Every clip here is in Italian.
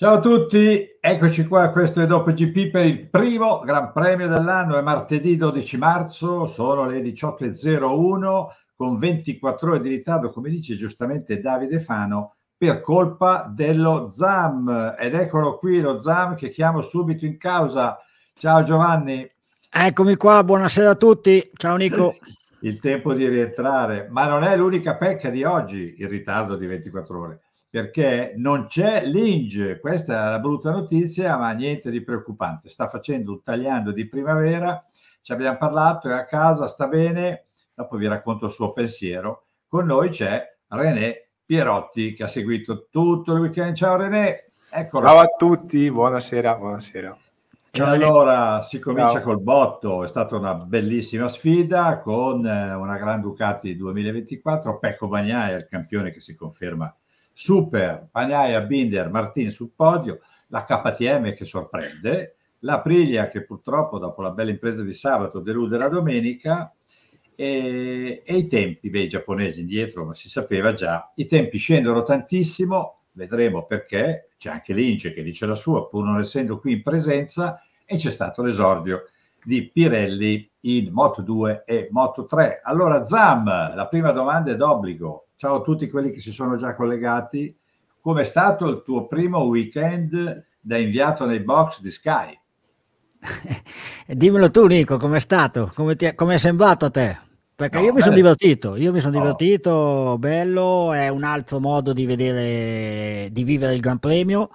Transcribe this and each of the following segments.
Ciao a tutti, eccoci qua, questo è Dopo GP per il primo Gran Premio dell'anno, è martedì 12 marzo, sono le 18.01 con 24 ore di ritardo, come dice giustamente Davide Fano, per colpa dello ZAM ed eccolo qui lo ZAM che chiamo subito in causa. Ciao Giovanni. Eccomi qua, buonasera a tutti, ciao Nico. il tempo di rientrare, ma non è l'unica pecca di oggi, il ritardo di 24 ore perché non c'è Linge, questa è la brutta notizia, ma niente di preoccupante, sta facendo un tagliando di primavera, ci abbiamo parlato, è a casa, sta bene, dopo vi racconto il suo pensiero. Con noi c'è René Pierotti che ha seguito tutto il weekend. Ciao René, eccolo. Ciao a tutti, buonasera, buonasera. E allora si comincia Ciao. col botto, è stata una bellissima sfida con eh, una Gran Ducati 2024, Pecco Bagnai è il campione che si conferma Super, Pagnaia, Binder, Martin sul podio, la KTM che sorprende, la Priglia che purtroppo dopo la bella impresa di sabato delude la domenica e, e i tempi, beh i giapponesi indietro ma si sapeva già, i tempi scendono tantissimo, vedremo perché, c'è anche l'Ince che dice la sua pur non essendo qui in presenza e c'è stato l'esordio di Pirelli in Moto 2 e Moto 3. Allora Zam, la prima domanda è d'obbligo, Ciao a tutti quelli che si sono già collegati. Come è stato il tuo primo weekend da inviato nei box di Sky? Dimmelo tu, Nico, com'è stato? Come, ti, com'è sembrato a te? Perché no, io mi sono divertito, io mi sono oh. no. divertito, bello, è un altro modo di vedere, di vivere il Gran Premio.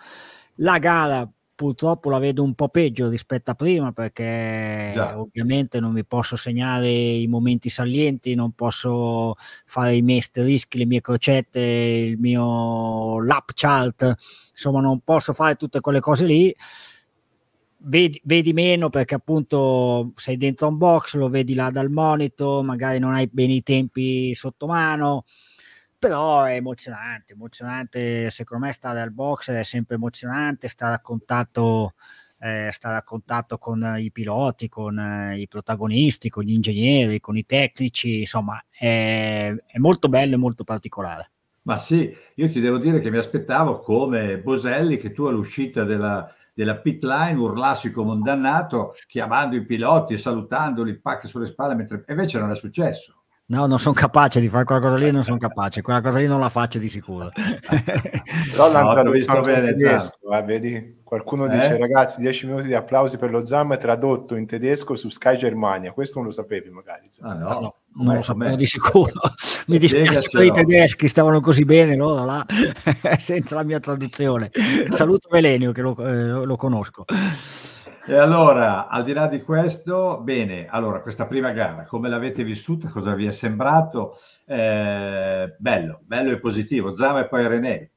La gara purtroppo la vedo un po' peggio rispetto a prima perché Già. ovviamente non mi posso segnare i momenti salienti, non posso fare i miei asterischi, le mie crocette, il mio lap chart, insomma non posso fare tutte quelle cose lì. Vedi, vedi, meno perché appunto sei dentro un box, lo vedi là dal monitor, magari non hai bene i tempi sotto mano però è emozionante, emozionante, secondo me stare al box è sempre emozionante, stare a contatto, eh, stare a contatto con i piloti, con eh, i protagonisti, con gli ingegneri, con i tecnici, insomma è, è molto bello e molto particolare. Ma sì, io ti devo dire che mi aspettavo come Boselli che tu all'uscita della, della pit line urlassi come un dannato, chiamando i piloti, salutandoli, pacche sulle spalle, mentre invece non è successo. No, non sono capace di fare quella cosa lì, non sono capace, quella cosa lì non la faccio di sicuro. Però l'hanno no, visto bene tedesco, eh, vedi? Qualcuno eh? dice ragazzi 10 minuti di applausi per lo Zam tradotto in tedesco su Sky Germania, questo non lo sapevi magari. Ah, no. Ah, no, non lo sapevo di sicuro. Mi dispiace per i tedeschi, stavano così bene loro là, senza la mia traduzione. Saluto Velenio che lo, eh, lo conosco. E allora, al di là di questo, bene, allora questa prima gara, come l'avete vissuta, cosa vi è sembrato? Eh, bello, bello e positivo, Zama e poi René.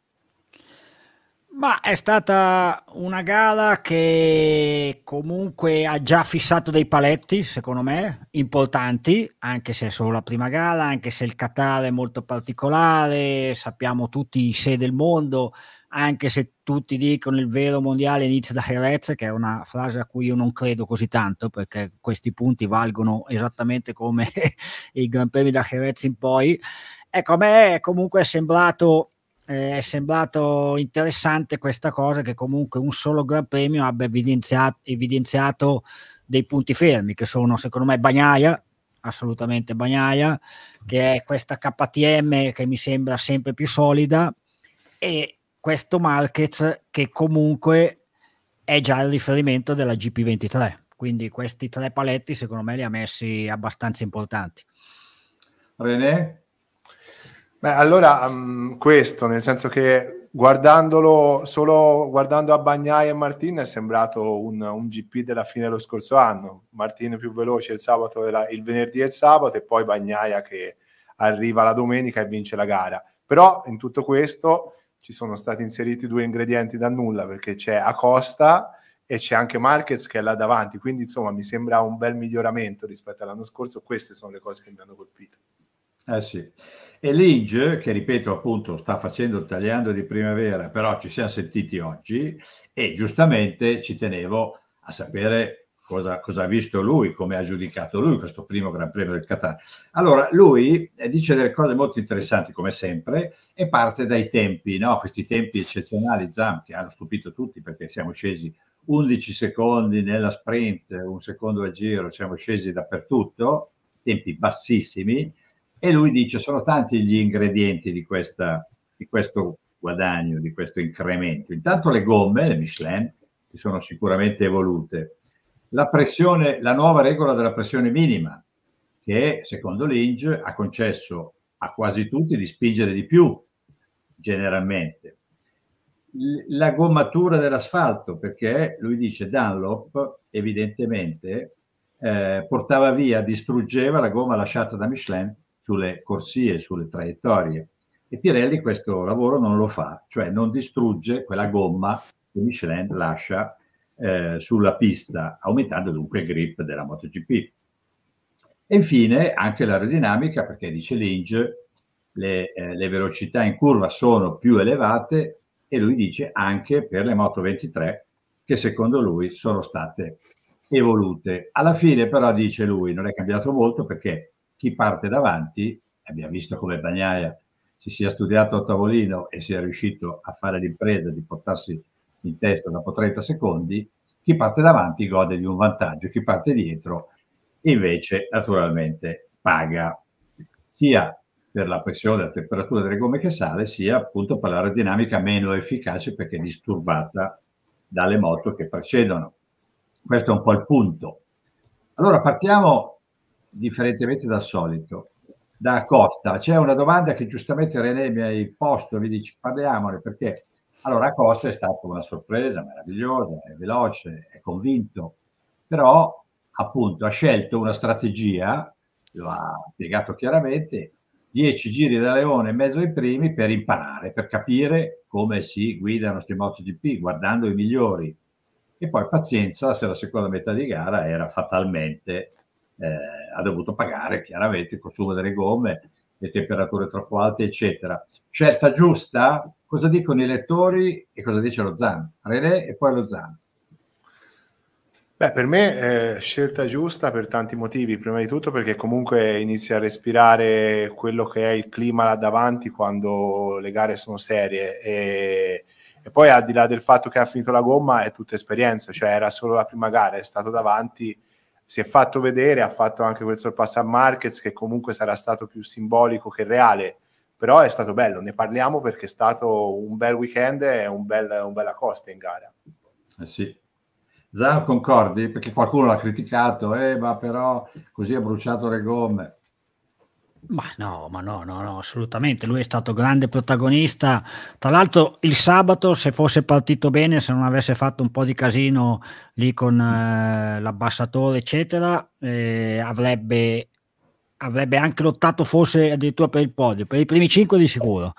Ma è stata una gara che comunque ha già fissato dei paletti, secondo me, importanti, anche se è solo la prima gara, anche se il Qatar è molto particolare, sappiamo tutti i sé del mondo, anche se tutti dicono il vero mondiale inizia da Jerez, che è una frase a cui io non credo così tanto, perché questi punti valgono esattamente come i Gran Premi da Jerez in poi. Ecco, a me comunque è sembrato, eh, è sembrato interessante questa cosa che comunque un solo Gran Premio abbia evidenziato, evidenziato dei punti fermi, che sono secondo me Bagnaia, assolutamente Bagnaia, che è questa KTM che mi sembra sempre più solida, e questo market che comunque è già il riferimento della GP23. Quindi questi tre paletti secondo me li ha messi abbastanza importanti. René? Beh, allora um, questo, nel senso che guardandolo solo guardando a Bagnai e Martin è sembrato un, un, GP della fine dello scorso anno. Martin più veloce il, sabato, la, il venerdì e il sabato e poi Bagnaia che arriva la domenica e vince la gara. Però in tutto questo ci sono stati inseriti due ingredienti da nulla perché c'è Acosta e c'è anche Marquez che è là davanti, quindi insomma mi sembra un bel miglioramento rispetto all'anno scorso, queste sono le cose che mi hanno colpito. Eh sì. E Linge, che ripeto appunto sta facendo il tagliando di primavera, però ci siamo sentiti oggi e giustamente ci tenevo a sapere cosa, cosa, ha visto lui, come ha giudicato lui questo primo Gran Premio del Qatar. Allora, lui eh, dice delle cose molto interessanti, come sempre, e parte dai tempi, no? questi tempi eccezionali, Zam, che hanno stupito tutti perché siamo scesi 11 secondi nella sprint, un secondo a giro, siamo scesi dappertutto, tempi bassissimi, e lui dice sono tanti gli ingredienti di, questa, di questo guadagno, di questo incremento. Intanto le gomme, le Michelin, che sono sicuramente evolute, la, pressione, la nuova regola della pressione minima, che secondo l'Inge ha concesso a quasi tutti di spingere di più generalmente. La gommatura dell'asfalto, perché lui dice Dunlop evidentemente eh, portava via, distruggeva la gomma lasciata da Michelin sulle corsie, sulle traiettorie. E Pirelli questo lavoro non lo fa, cioè non distrugge quella gomma che Michelin lascia eh, sulla pista, aumentando dunque il grip della MotoGP. E infine anche l'aerodinamica, perché dice Linge, le, eh, le velocità in curva sono più elevate e lui dice anche per le Moto 23 che secondo lui sono state evolute. Alla fine però dice lui non è cambiato molto perché chi parte davanti, abbiamo visto come Bagnaia si sia studiato a tavolino e si è riuscito a fare l'impresa di portarsi in testa dopo 30 secondi, chi parte davanti gode di un vantaggio, chi parte dietro invece naturalmente paga sia per la pressione, la temperatura delle gomme che sale, sia appunto per l'aerodinamica meno efficace perché disturbata dalle moto che precedono. Questo è un po' il punto. Allora partiamo, differentemente dal solito, da Costa. C'è una domanda che giustamente René mi hai posto, mi dici parliamone perché allora Costa è stata una sorpresa meravigliosa, è veloce, è convinto, però appunto ha scelto una strategia, lo ha spiegato chiaramente, dieci giri da leone e mezzo ai primi per imparare, per capire come si guidano questi MotoGP guardando i migliori. E poi pazienza se la seconda metà di gara era fatalmente, eh, ha dovuto pagare chiaramente il consumo delle gomme, le temperature troppo alte, eccetera. Scelta giusta? Cosa dicono i lettori e cosa dice lo Zan? René e poi lo Zan. Beh, per me è eh, scelta giusta per tanti motivi. Prima di tutto perché comunque inizia a respirare quello che è il clima là davanti quando le gare sono serie. E, e poi al di là del fatto che ha finito la gomma è tutta esperienza, cioè era solo la prima gara, è stato davanti si è fatto vedere, ha fatto anche quel sorpasso a Markets che comunque sarà stato più simbolico che reale, però è stato bello, ne parliamo perché è stato un bel weekend e un bel, un bella costa in gara. Eh sì. Zan concordi? Perché qualcuno l'ha criticato, eh, ma però così ha bruciato le gomme. Ma no, ma no, no, no, assolutamente. Lui è stato grande protagonista. Tra l'altro, il sabato, se fosse partito bene, se non avesse fatto un po' di casino lì con eh, l'abbassatore, eccetera, eh, avrebbe, avrebbe, anche lottato forse addirittura per il podio, per i primi cinque di sicuro.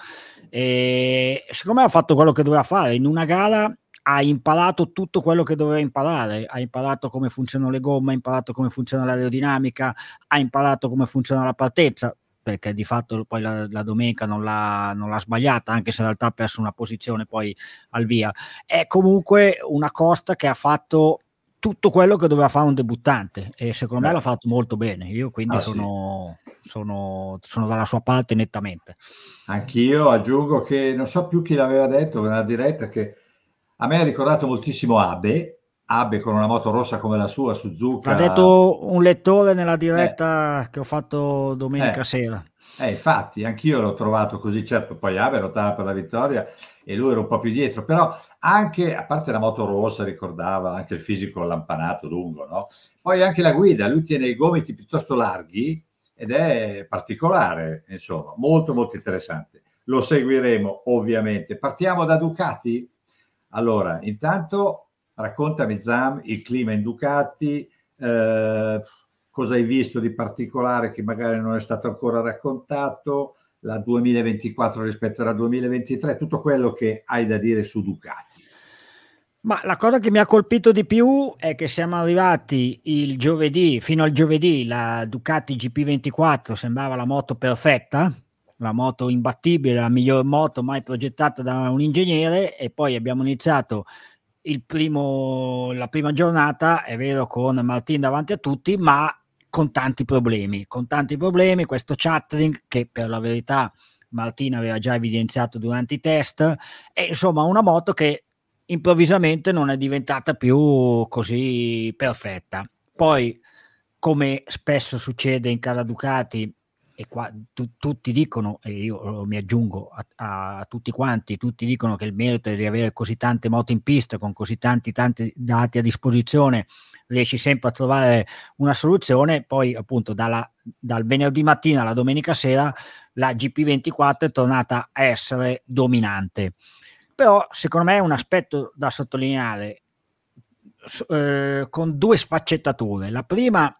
E, secondo me ha fatto quello che doveva fare in una gara ha imparato tutto quello che doveva imparare, ha imparato come funzionano le gomme, ha imparato come funziona l'aerodinamica, ha imparato come funziona la partenza, perché di fatto poi la, la domenica non l'ha, non l'ha, sbagliata, anche se in realtà ha perso una posizione poi al via. È comunque una Costa che ha fatto tutto quello che doveva fare un debuttante e secondo Beh. me l'ha fatto molto bene. Io quindi ah, sono, sì. sono, sono, dalla sua parte nettamente. Anch'io aggiungo che non so più chi l'aveva detto nella diretta che a me ha ricordato moltissimo Abe, Abe con una moto rossa come la sua, Suzuka. Ha detto un lettore nella diretta eh. che ho fatto domenica eh. sera. Eh, infatti, anch'io l'ho trovato così, certo, poi Abe lottava per la vittoria e lui era un po' più dietro, però anche, a parte la moto rossa, ricordava anche il fisico lampanato lungo, no? Poi anche la guida, lui tiene i gomiti piuttosto larghi ed è particolare, insomma, molto molto interessante. Lo seguiremo ovviamente. Partiamo da Ducati? Allora, intanto raccontami Zam il clima in Ducati, eh, cosa hai visto di particolare che magari non è stato ancora raccontato, la 2024 rispetto alla 2023, tutto quello che hai da dire su Ducati. Ma la cosa che mi ha colpito di più è che siamo arrivati il giovedì, fino al giovedì, la Ducati GP24 sembrava la moto perfetta, la moto imbattibile, la miglior moto mai progettata da un ingegnere e poi abbiamo iniziato primo, la prima giornata, è vero, con Martin davanti a tutti, ma con tanti problemi, con tanti problemi, questo chattering che per la verità Martina aveva già evidenziato durante i test, è insomma una moto che improvvisamente non è diventata più così perfetta. Poi, come spesso succede in Cara Ducati, e qua tu, tutti dicono, e io oh, mi aggiungo a, a, tutti quanti, tutti dicono che il merito è di avere così tante moto in pista, con così tanti, tanti dati a disposizione, riesci sempre a trovare una soluzione, poi appunto dalla, dal venerdì mattina alla domenica sera la GP24 è tornata a essere dominante. Però secondo me è un aspetto da sottolineare eh, con due sfaccettature. La prima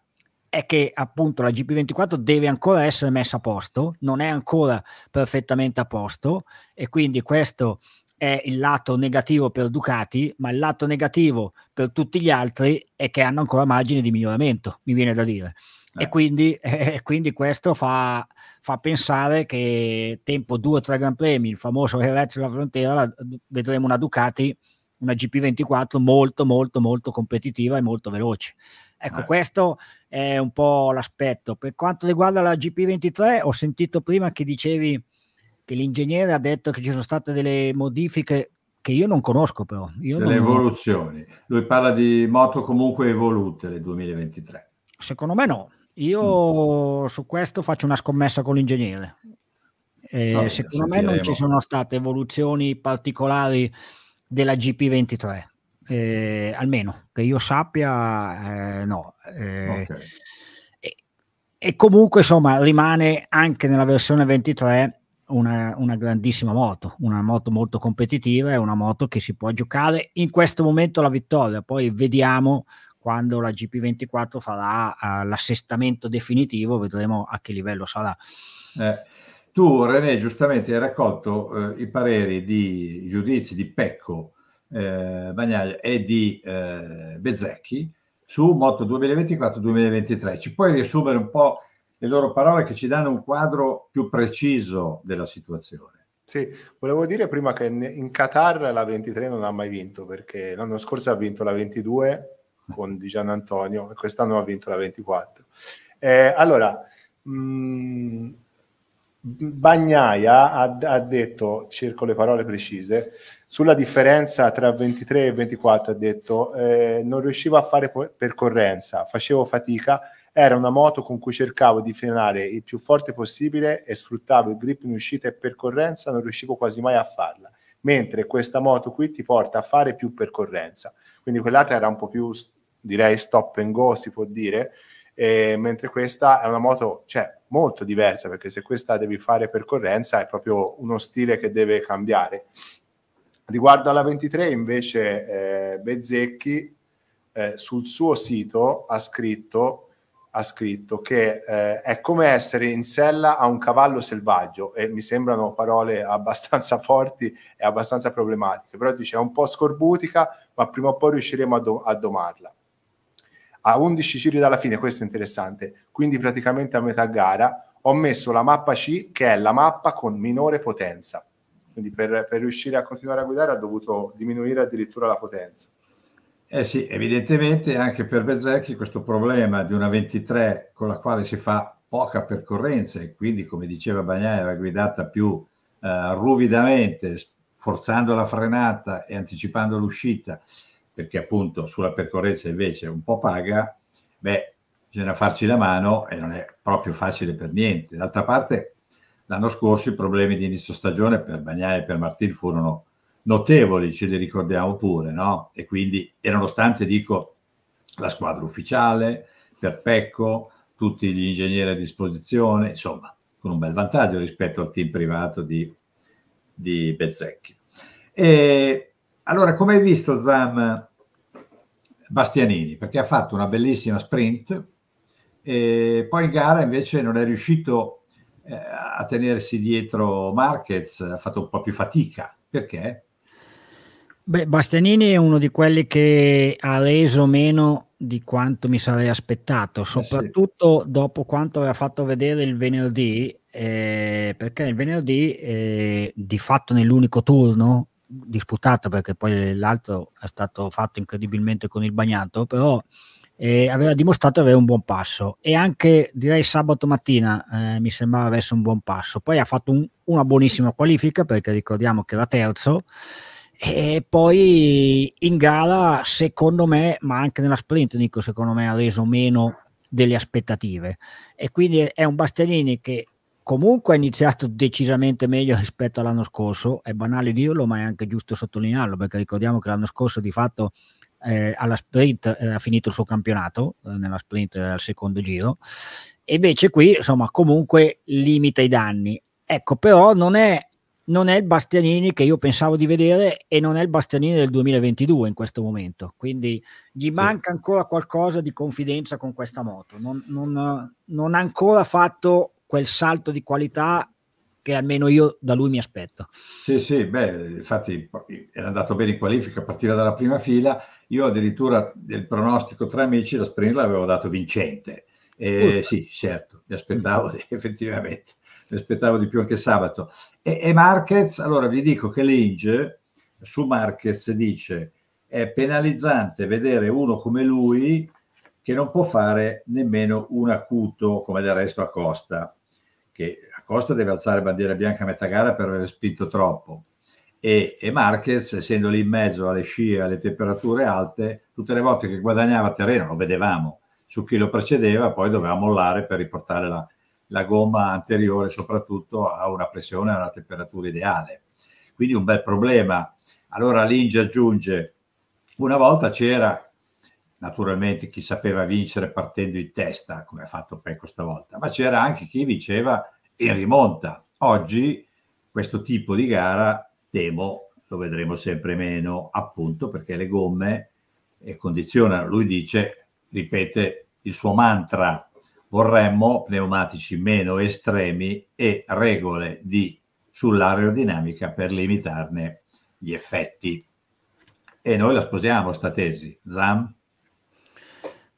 è che appunto la GP24 deve ancora essere messa a posto, non è ancora perfettamente a posto e quindi questo è il lato negativo per Ducati, ma il lato negativo per tutti gli altri è che hanno ancora margine di miglioramento, mi viene da dire. Eh. E, quindi, eh, quindi, questo fa, fa, pensare che tempo due o tre Gran Premi, il famoso Herret sulla frontiera, la, vedremo una Ducati, una GP24 molto molto molto competitiva e molto veloce. Ecco, eh. questo è un po' l'aspetto. Per quanto riguarda la GP23, ho sentito prima che dicevi che l'ingegnere ha detto che ci sono state delle modifiche che io non conosco però. Io delle non... evoluzioni. Lui parla di moto comunque evolute del 2023. Secondo me no. Io mm. su questo faccio una scommessa con l'ingegnere. Eh, no, secondo me non ci sono state evoluzioni particolari della GP23 eh, almeno che io sappia, eh, no. Eh, okay. e, e, comunque, insomma, rimane anche nella versione 23 una, una, grandissima moto, una moto molto competitiva, è una moto che si può giocare in questo momento la vittoria, poi vediamo quando la GP24 farà uh, l'assestamento definitivo, vedremo a che livello sarà. Eh, tu, René, giustamente hai raccolto eh, i pareri di giudizi di Pecco, eh, Bagnaia e di eh, Bezzecchi su Moto 2024-2023. Ci puoi riassumere un po' le loro parole che ci danno un quadro più preciso della situazione? Sì, volevo dire prima che in Qatar la 23 non ha mai vinto perché l'anno scorso ha vinto la 22 con Di Gian Antonio e quest'anno ha vinto la 24. Eh, allora, mh, mm, Bagnaia ha, ha, detto, cerco le parole precise, sulla differenza tra 23 e 24 ha detto eh, non riuscivo a fare percorrenza, facevo fatica, era una moto con cui cercavo di frenare il più forte possibile e sfruttavo il grip in uscita e percorrenza, non riuscivo quasi mai a farla, mentre questa moto qui ti porta a fare più percorrenza. Quindi quell'altra era un po' più, direi, stop and go, si può dire, eh, mentre questa è una moto cioè, molto diversa perché se questa devi fare percorrenza è proprio uno stile che deve cambiare. Riguardo alla 23 invece eh, Bezzecchi eh, sul suo sito ha scritto, ha scritto che eh, è come essere in sella a un cavallo selvaggio e mi sembrano parole abbastanza forti e abbastanza problematiche, però dice è un po' scorbutica ma prima o poi riusciremo a, do- a domarla a 11 giri dalla fine, questo è interessante, quindi praticamente a metà gara, ho messo la mappa C che è la mappa con minore potenza. Quindi per, per riuscire a continuare a guidare ha dovuto diminuire addirittura la potenza. Eh sì, evidentemente anche per Bezzecchi questo problema di una 23 con la quale si fa poca percorrenza e quindi come diceva Bagnai era guidata più eh, ruvidamente, forzando la frenata e anticipando l'uscita perché appunto sulla percorrenza invece un po' paga, beh, bisogna farci la mano e non è proprio facile per niente. D'altra parte, l'anno scorso i problemi di inizio stagione per Bagnai e per Martin furono notevoli, ce li ricordiamo pure, no? E quindi, e nonostante dico la squadra ufficiale, per Pecco, tutti gli ingegneri a disposizione, insomma, con un bel vantaggio rispetto al team privato di, di Bezzecchi. E allora, come hai visto, Zam, Bastianini perché ha fatto una bellissima sprint e poi in gara invece non è riuscito eh, a tenersi dietro Marquez, ha fatto un po' più fatica. Perché? Beh, Bastianini è uno di quelli che ha reso meno di quanto mi sarei aspettato, soprattutto eh sì. dopo quanto aveva fatto vedere il venerdì, eh, perché il venerdì eh, di fatto nell'unico turno disputato perché poi l'altro è stato fatto incredibilmente con il bagnato, però eh, aveva dimostrato di avere un buon passo e anche direi sabato mattina eh, mi sembrava avesse un buon passo poi ha fatto un, una buonissima qualifica perché ricordiamo che era terzo e poi in gara secondo me ma anche nella sprint dico secondo me ha reso meno delle aspettative e quindi è un Bastianini che comunque ha iniziato decisamente meglio rispetto all'anno scorso, è banale dirlo ma è anche giusto sottolinearlo perché ricordiamo che l'anno scorso di fatto eh, alla sprint eh, ha finito il suo campionato, eh, nella sprint eh, al secondo giro, e invece qui insomma comunque limita i danni. Ecco però non è, non è il Bastianini che io pensavo di vedere e non è il Bastianini del 2022 in questo momento, quindi gli sì. manca ancora qualcosa di confidenza con questa moto, non, non, non ha ancora fatto quel salto di qualità che almeno io da lui mi aspetto. Sì, sì, beh, infatti era andato bene in qualifica, partiva dalla prima fila, io addirittura del pronostico tra amici la sprint l'avevo dato vincente. Eh, sì, certo, mi aspettavo di, effettivamente, mi aspettavo di più anche sabato. E, e Marquez, allora vi dico che Linge su Marquez dice è penalizzante vedere uno come lui che non può fare nemmeno un acuto come del resto a Costa che Costa deve alzare bandiera bianca a metà gara per aver spinto troppo e, e Marquez, essendo lì in mezzo alle scie, alle temperature alte, tutte le volte che guadagnava terreno, lo vedevamo, su chi lo precedeva, poi doveva mollare per riportare la, la gomma anteriore soprattutto a una pressione e a una temperatura ideale. Quindi un bel problema. Allora Linge aggiunge, una volta c'era naturalmente chi sapeva vincere partendo in testa, come ha fatto Pecco stavolta, ma c'era anche chi vinceva in rimonta. Oggi questo tipo di gara, temo, lo vedremo sempre meno, appunto perché le gomme condizionano. Lui dice, ripete il suo mantra, vorremmo pneumatici meno estremi e regole di, sull'aerodinamica per limitarne gli effetti. E noi la sposiamo sta tesi. Zam?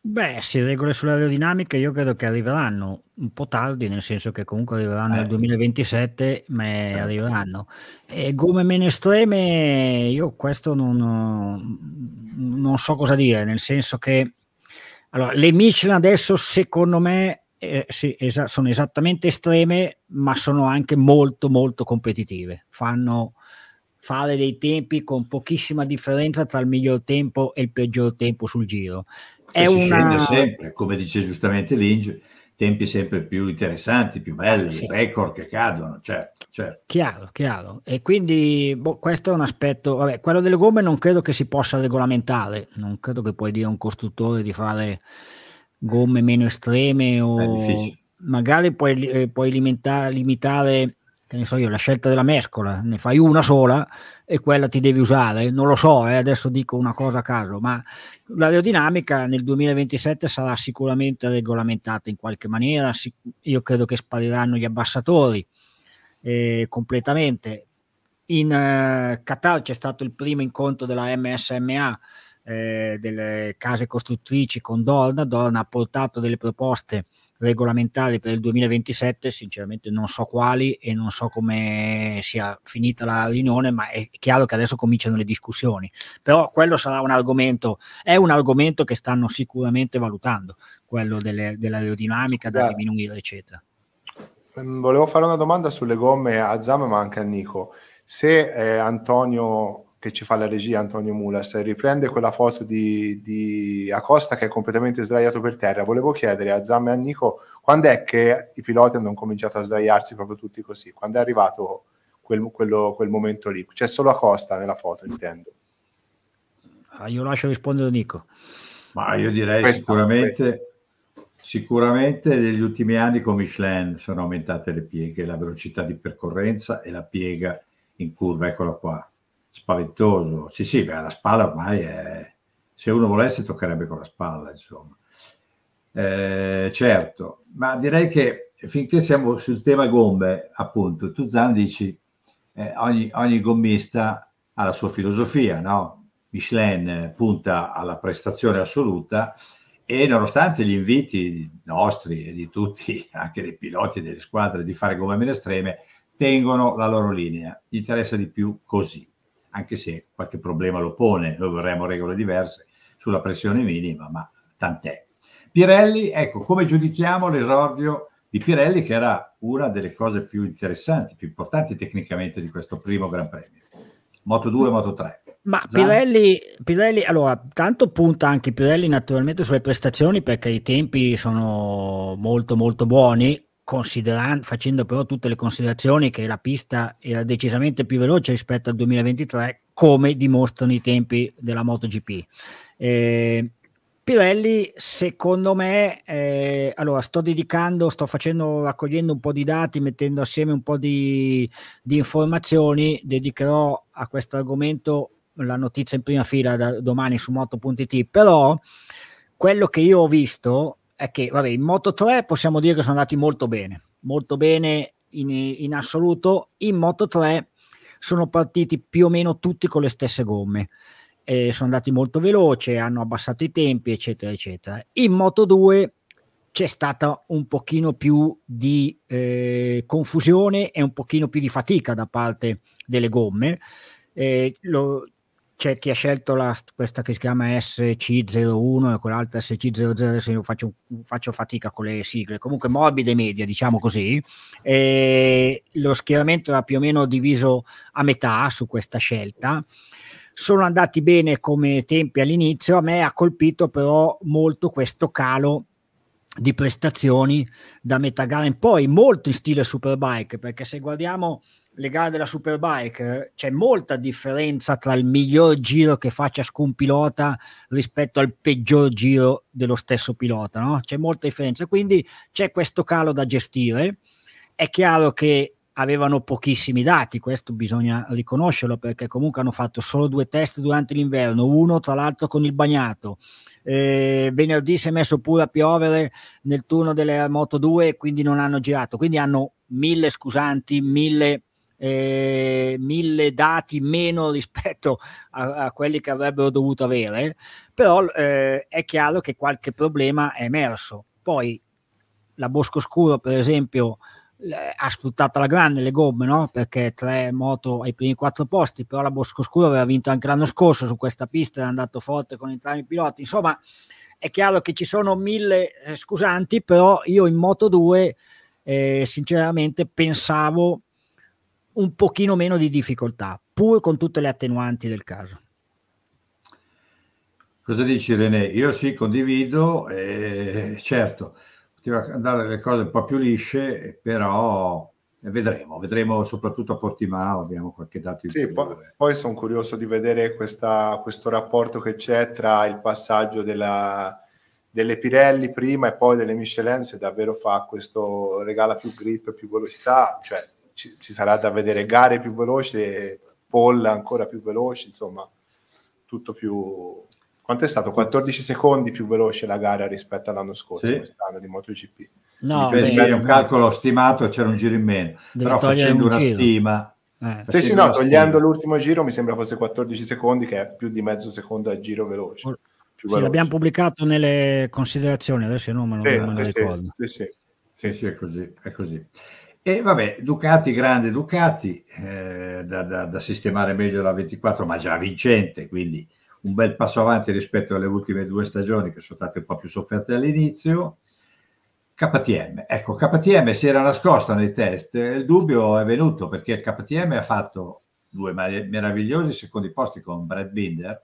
Beh, sì, regole sull'aerodinamica io credo che arriveranno un po' tardi, nel senso che comunque arriveranno eh. nel 2027, ma certo. arriveranno. E gomme meno estreme, io questo non, non, so cosa dire, nel senso che allora, le Michelin adesso secondo me eh, sì, es- sono esattamente estreme, ma sono anche molto molto competitive. Fanno fare dei tempi con pochissima differenza tra il miglior tempo e il peggior tempo sul giro. È si una... sempre, come dice giustamente Linge, tempi sempre più interessanti, più belli, sì. record che cadono, certo, certo. Chiaro, chiaro. E quindi boh, questo è un aspetto, vabbè, quello delle gomme non credo che si possa regolamentare, non credo che puoi dire a un costruttore di fare gomme meno estreme o magari puoi, eh, puoi limitare che ne so io, la scelta della mescola, ne fai una sola e quella ti devi usare, non lo so, eh, adesso dico una cosa a caso, ma l'aerodinamica nel 2027 sarà sicuramente regolamentata in qualche maniera, io credo che spariranno gli abbassatori eh, completamente. In eh, Qatar c'è stato il primo incontro della MSMA, eh, delle case costruttrici con Dorna, Dorna ha portato delle proposte regolamentari per il 2027, sinceramente non so quali e non so come sia finita la riunione, ma è chiaro che adesso cominciano le discussioni. Però quello sarà un argomento, è un argomento che stanno sicuramente valutando, quello delle, dell'aerodinamica da certo. diminuire, eccetera. Ehm, volevo fare una domanda sulle gomme a Zam ma anche a Nico. Se eh, Antonio che ci fa la regia Antonio Mulas, riprende quella foto di, di Acosta che è completamente sdraiato per terra. Volevo chiedere a Zam e a Nico quando è che i piloti hanno cominciato a sdraiarsi proprio tutti così, quando è arrivato quel, quello, quel momento lì. C'è solo Acosta nella foto, intendo. Ah, io lascio rispondere a Nico. Ma io direi questo, sicuramente... Questo. Sicuramente negli ultimi anni con Michelin sono aumentate le pieghe, la velocità di percorrenza e la piega in curva, eccola qua spaventoso. Sì, sì, beh, la spalla ormai è... Se uno volesse toccherebbe con la spalla, insomma. Eh, certo, ma direi che finché siamo sul tema gombe, appunto, tu Zan dici eh, ogni, ogni gommista ha la sua filosofia, no? Michelin punta alla prestazione assoluta e nonostante gli inviti nostri e di tutti, anche dei piloti e delle squadre, di fare gomme meno estreme, tengono la loro linea. Gli interessa di più così anche se qualche problema lo pone, noi vorremmo regole diverse sulla pressione minima, ma tant'è. Pirelli, ecco, come giudichiamo l'esordio di Pirelli, che era una delle cose più interessanti, più importanti tecnicamente di questo primo Gran Premio? Moto 2, mm. Moto 3. Ma Pirelli, Pirelli, allora, tanto punta anche Pirelli naturalmente sulle prestazioni perché i tempi sono molto molto buoni, facendo però tutte le considerazioni che la pista era decisamente più veloce rispetto al 2023, come dimostrano i tempi della MotoGP. Eh, Pirelli, secondo me, eh, allora sto dedicando, sto facendo, raccogliendo un po' di dati, mettendo assieme un po' di, di informazioni, dedicherò a questo argomento la notizia in prima fila da domani su moto.it, però quello che io ho visto è che vabbè, in Moto 3 possiamo dire che sono andati molto bene, molto bene in, in assoluto. In Moto 3 sono partiti più o meno tutti con le stesse gomme. Eh, sono andati molto veloce, hanno abbassato i tempi, eccetera, eccetera. In Moto 2 c'è stata un pochino più di eh, confusione e un pochino più di fatica da parte delle gomme. Eh, lo, c'è chi ha scelto la, questa che si chiama SC01 e quell'altra SC00, se faccio, faccio, fatica con le sigle, comunque morbide media, diciamo così. E lo schieramento era più o meno diviso a metà su questa scelta. Sono andati bene come tempi all'inizio, a me ha colpito però molto questo calo di prestazioni da metà gara in poi, molto in stile Superbike, perché se guardiamo le gare della Superbike c'è molta differenza tra il miglior giro che fa ciascun pilota rispetto al peggior giro dello stesso pilota, no? c'è molta differenza, quindi c'è questo calo da gestire, è chiaro che avevano pochissimi dati, questo bisogna riconoscerlo perché comunque hanno fatto solo due test durante l'inverno, uno tra l'altro con il bagnato. Eh, venerdì si è messo pure a piovere nel turno delle Moto 2 e quindi non hanno girato, quindi hanno mille scusanti, mille, eh, mille dati meno rispetto a, a, quelli che avrebbero dovuto avere, però eh, è chiaro che qualche problema è emerso. Poi la Bosco Scuro, per esempio, ha sfruttato alla grande le gomme, no? perché tre moto ai primi quattro posti, però la Bosco Scuro aveva vinto anche l'anno scorso su questa pista, è andato forte con entrambi i piloti, insomma è chiaro che ci sono mille eh, scusanti, però io in Moto 2 eh, sinceramente pensavo un pochino meno di difficoltà, pur con tutte le attenuanti del caso. Cosa dici René? Io sì, condivido, eh, certo poteva andare le cose un po' più lisce, però eh, vedremo, vedremo soprattutto a Portimao, abbiamo qualche dato in sì, più. Eh. Poi, poi sono curioso di vedere questa, questo rapporto che c'è tra il passaggio della, delle Pirelli prima e poi delle Michelin, se davvero fa questo, regala più grip, più velocità, cioè ci, ci sarà da vedere gare più veloci, polla ancora più veloci, insomma tutto più, quanto è stato? 14 secondi più veloce la gara rispetto all'anno scorso, sì. quest'anno di MotoGP. No, beh, è un calcolo stimato, c'era un giro in meno, però facendo un una giro. stima... Eh, sì, sì, no, togliendo stima. l'ultimo giro mi sembra fosse 14 secondi, che è più di mezzo secondo a giro veloce. Or- sì, l'abbiamo pubblicato nelle considerazioni, adesso il numero sì, non me lo ricordo. Sì, sì, sì, sì è, così, è, così, E vabbè, Ducati, grande Ducati, eh, da, da, da, sistemare meglio la 24, ma già vincente, quindi un bel passo avanti rispetto alle ultime due stagioni che sono state un po' più sofferte all'inizio. KTM, ecco, KTM si era nascosta nei test, il dubbio è venuto perché KTM ha fatto due meravigliosi secondi posti con Brad Binder,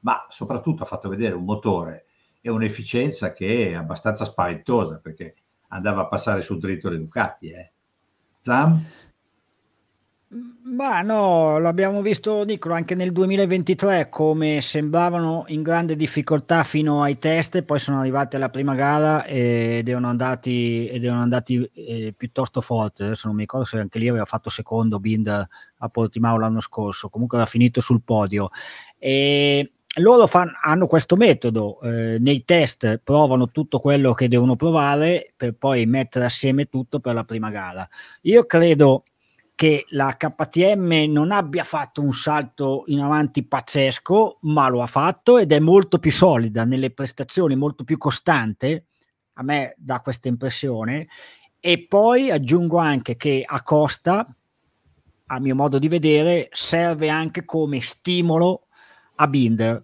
ma soprattutto ha fatto vedere un motore e un'efficienza che è abbastanza spaventosa perché andava a passare sul dritto le Ducati. Eh. Zam? Ma no, l'abbiamo visto Nicolo anche nel 2023 come sembravano in grande difficoltà fino ai test, poi sono arrivati alla prima gara ed erano andati, ed erano andati eh, piuttosto forti. Adesso non mi ricordo se anche lì aveva fatto secondo Binder a Portimao l'anno scorso, comunque era finito sul podio. E loro fan, hanno questo metodo, eh, nei test provano tutto quello che devono provare per poi mettere assieme tutto per la prima gara. Io credo che la KTM non abbia fatto un salto in avanti pazzesco, ma lo ha fatto ed è molto più solida nelle prestazioni, molto più costante, a me dà questa impressione. E poi aggiungo anche che a Costa, a mio modo di vedere, serve anche come stimolo a Binder,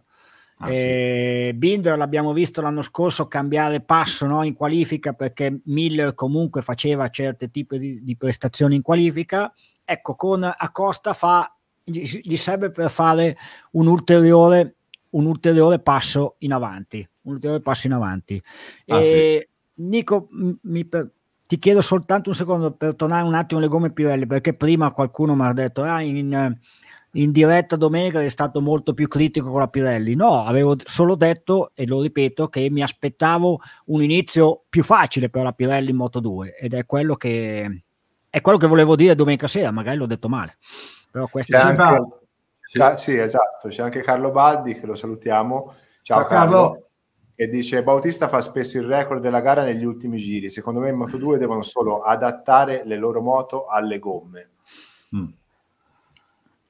Ah, eh, sì. Binder l'abbiamo visto l'anno scorso cambiare passo no? in qualifica perché Miller comunque faceva certi tipi di, di prestazioni in qualifica. Ecco, con Acosta fa, gli, gli serve per fare un ulteriore, un ulteriore, passo in avanti. Un ulteriore passo in avanti. Ah, sì. Eh, Nico, mi per, ti chiedo soltanto un secondo per tornare un attimo alle gomme Pirelli perché prima qualcuno mi ha detto ah, in, in diretta domenica è stato molto più critico con la Pirelli. No, avevo solo detto e lo ripeto che mi aspettavo un inizio più facile per la Pirelli in Moto 2 ed è quello che, è quello che volevo dire domenica sera, magari l'ho detto male. Però questo c'è anche, è... c'è, sì, esatto, c'è anche Carlo Baldi che lo salutiamo. Ciao, Ciao Carlo. Carlo. E dice Bautista fa spesso il record della gara negli ultimi giri. Secondo me in Moto 2 devono solo adattare le loro moto alle gomme. Mm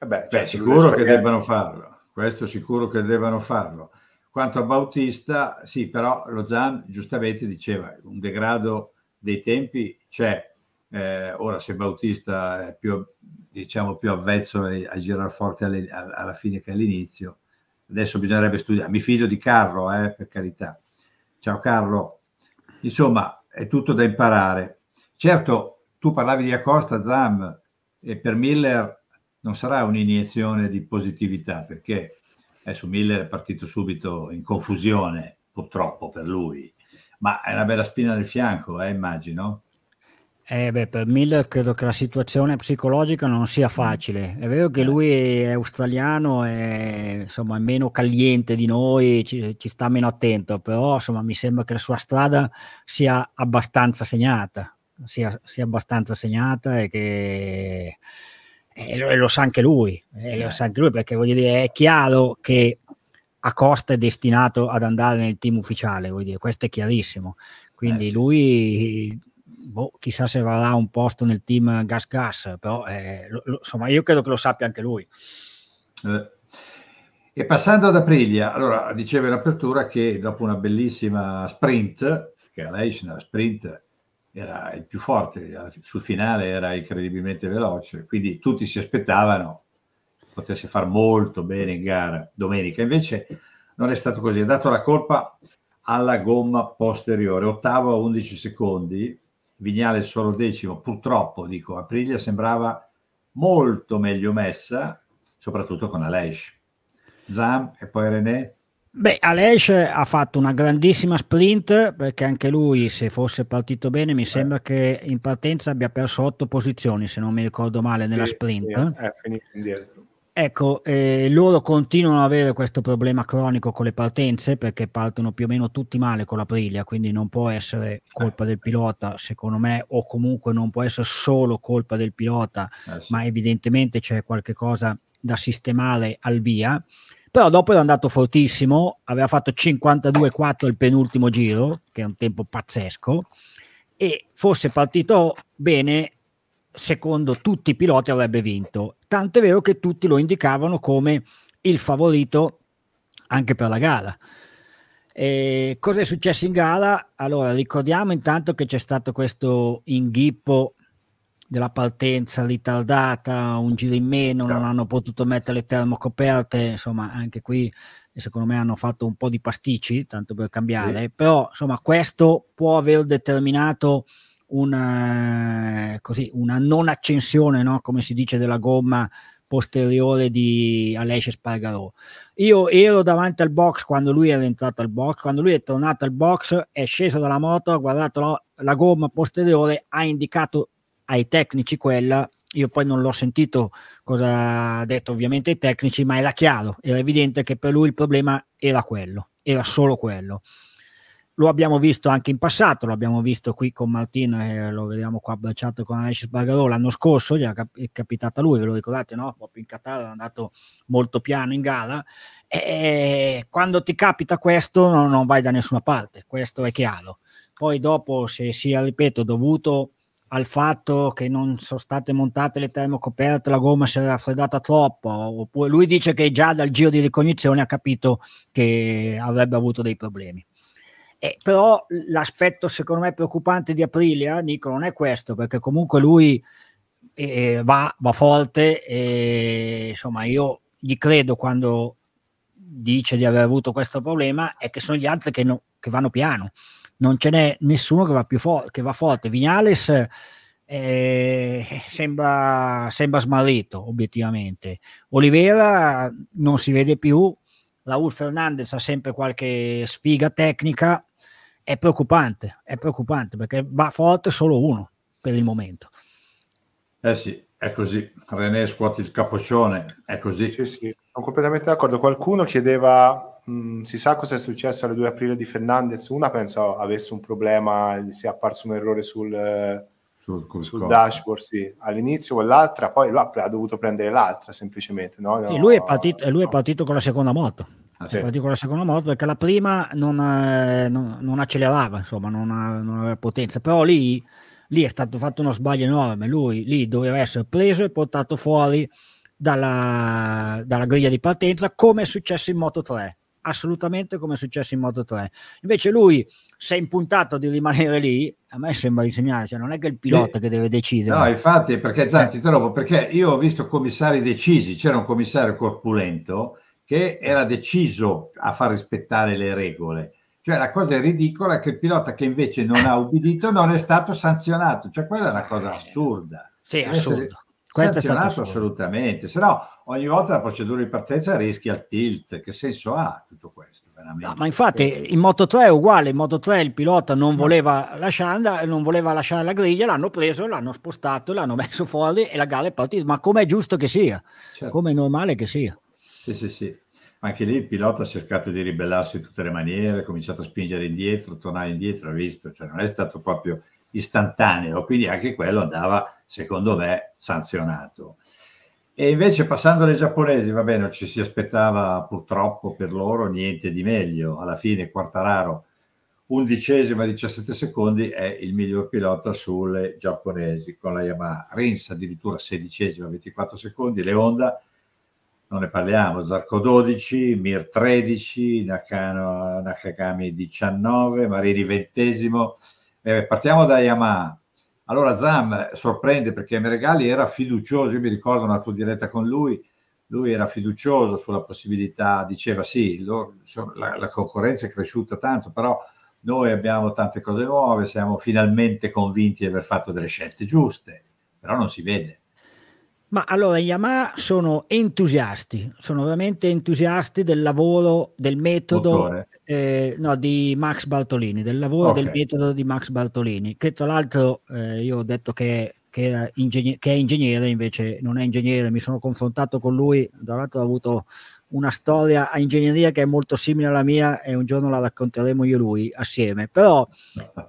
eh beh, beh certo, sicuro che debbano farlo, questo sicuro che debbano farlo. Quanto a Bautista, sì, però lo Zan giustamente diceva un degrado dei tempi c'è. Eh, ora se Bautista è più, diciamo, più avvezzo a girare forte alle, alla fine che all'inizio, adesso bisognerebbe studiare. Mi fido di Carlo, eh, per carità. Ciao Carlo. Insomma, è tutto da imparare. Certo, tu parlavi di Acosta, Zam, e per Miller non sarà un'iniezione di positività perché adesso Miller è partito subito in confusione, purtroppo per lui, ma è una bella spina del fianco, eh, immagino. Eh beh, per Miller credo che la situazione psicologica non sia facile. È vero che lui è australiano, è, insomma, è meno caliente di noi, ci, ci, sta meno attento, però insomma, mi sembra che la sua strada sia abbastanza segnata, sia, sia abbastanza segnata e che e eh, lo, e lo, sa anche lui, eh, lo certo. sa anche lui perché voglio dire, è chiaro che a Costa è destinato ad andare nel team ufficiale, voglio dire, questo è chiarissimo. Quindi eh, sì. lui Boh, chissà se varrà un posto nel team Gas Gas, però eh, lo, lo, insomma io credo che lo sappia anche lui. Eh. E passando ad Aprilia, allora diceva in apertura che dopo una bellissima sprint, che a lei una sprint era il più forte, sul finale era incredibilmente veloce, quindi tutti si aspettavano potesse far molto bene in gara domenica, invece non è stato così, ha dato la colpa alla gomma posteriore, ottavo a 11 secondi, Vignale solo decimo, purtroppo dico, Aprilia sembrava molto meglio messa, soprattutto con Aleix. Zam e poi René Beh, Alesh ha fatto una grandissima sprint perché anche lui, se fosse partito bene, mi eh. sembra che in partenza abbia perso otto posizioni, se non mi ricordo male, nella sprint. Eh, eh. È finito indietro. Ecco, eh, loro continuano ad avere questo problema cronico con le partenze perché partono più o meno tutti male con la quindi non può essere colpa del pilota, secondo me, o comunque non può essere solo colpa del pilota, eh sì. ma evidentemente c'è qualche cosa da sistemare al via però dopo era andato fortissimo, aveva fatto 52-4 il penultimo giro, che è un tempo pazzesco, e fosse partito bene, secondo tutti i piloti avrebbe vinto. Tanto è vero che tutti lo indicavano come il favorito anche per la gara. E cosa è successo in gara? Allora, ricordiamo intanto che c'è stato questo inghippo della partenza ritardata, un giro in meno, non hanno potuto mettere le termocoperte, insomma anche qui secondo me hanno fatto un po' di pasticci, tanto per cambiare, sì. però insomma questo può aver determinato una, eh, così, una non accensione, no? come si dice, della gomma posteriore di Alessia Spargarò. Io ero davanti al box quando lui era entrato al box, quando lui è tornato al box è sceso dalla moto, ha guardato la, la gomma posteriore, ha indicato ai tecnici quella, io poi non l'ho sentito cosa ha detto ovviamente i tecnici, ma era chiaro, era evidente che per lui il problema era quello, era solo quello. Lo abbiamo visto anche in passato, lo abbiamo visto qui con Martino e eh, lo vediamo qua abbracciato con Alessio Spargarò l'anno scorso, gli cap- è capitata lui, ve lo ricordate, no? Proprio in Qatar è andato molto piano in gara e eh, quando ti capita questo non, non vai da nessuna parte, questo è chiaro. Poi dopo se sia, ripeto, dovuto al fatto che non sono state montate le termocoperte, la gomma si è raffreddata troppo, oppure lui dice che già dal giro di ricognizione ha capito che avrebbe avuto dei problemi. Eh, però l'aspetto secondo me preoccupante di Aprilia, Nico, eh, non è questo, perché comunque lui eh, va, va, forte e insomma io gli credo quando dice di aver avuto questo problema, è che sono gli altri che, no, che vanno piano non ce n'è nessuno che va, più fo- che va forte. Vignales eh, sembra, sembra smarrito, obiettivamente. Olivera non si vede più. Raul Fernandez ha sempre qualche sfiga tecnica. È preoccupante, è preoccupante perché va forte solo uno per il momento. Eh sì, è così. René scuoti il capoccione, è così. Sì, sì, sono completamente d'accordo. Qualcuno chiedeva mh, mm, si sa cosa è successo alle 2 aprile di Fernandez? Una penso avesse un problema, gli sia apparso un errore sul, sul, sul dashboard, sì. all'inizio quell'altra, poi ha, ha, dovuto prendere l'altra semplicemente. No? No, sì, lui, è partito, lui è partito con la seconda moto. Ah, sì. Partito con la seconda moto perché la prima non, eh, non, non accelerava, insomma, non, eh, non aveva potenza, però lì lì è stato fatto uno sbaglio enorme. Lui lì doveva essere preso e portato fuori dalla, dalla griglia di partenza, come è successo in Moto 3 assolutamente come è successo in Moto 3. Invece lui si è impuntato di rimanere lì, a me sembra di segnare, cioè non è che il pilota eh, che deve decidere. No, infatti, perché Zan, eh. ti interrompo, perché io ho visto commissari decisi, c'era un commissario corpulento che era deciso a far rispettare le regole. Cioè la cosa ridicola è che il pilota che invece non ha ubbidito non è stato sanzionato, cioè quella è una cosa eh. assurda. Sì, assurdo. Questo sanzionato è stato assolutamente, se no ogni volta la procedura di partenza rischia il tilt, che senso ha tutto questo? No, ma infatti in Moto 3 è uguale, in Moto 3 il pilota non voleva, lasciare, non voleva lasciare la griglia, l'hanno preso, l'hanno spostato, l'hanno messo fuori e la gara è partita, ma come è giusto che sia, certo. come è normale che sia. Sì, sì, sì. Anche lì il pilota ha cercato di ribellarsi in tutte le maniere, ha cominciato a spingere indietro, tornare indietro, ha visto, cioè non è stato proprio istantaneo, quindi anche quello andava secondo me, sanzionato. E invece passando alle giapponesi, va bene, non ci si aspettava purtroppo per loro niente di meglio. Alla fine Quartararo, undicesima, 17 secondi, è il miglior pilota sulle giapponesi con la Yamaha. Rins addirittura sedicesima, 24 secondi, le Honda, non ne parliamo, Zarco 12, Mir 13, Nakano, Nakagami 19, Marini 20. Eh, partiamo da Yamaha allora Zam sorprende perché Meregali era fiducioso, io mi ricordo una tua diretta con lui, lui era fiducioso sulla possibilità, diceva sì, lo, la, la, concorrenza è cresciuta tanto, però noi abbiamo tante cose nuove, siamo finalmente convinti di aver fatto delle scelte giuste, però non si vede. Ma allora i Yamaha sono entusiasti, sono veramente entusiasti del lavoro, del metodo eh, no, di Max Bartolini, del lavoro okay. del metodo di Max Bartolini, che tra l'altro eh, io ho detto che, che, ingegner- che, è ingegnere, invece non è ingegnere, mi sono confrontato con lui, tra l'altro ho avuto una storia a ingegneria che è molto simile alla mia e un giorno la racconteremo io e lui assieme. Però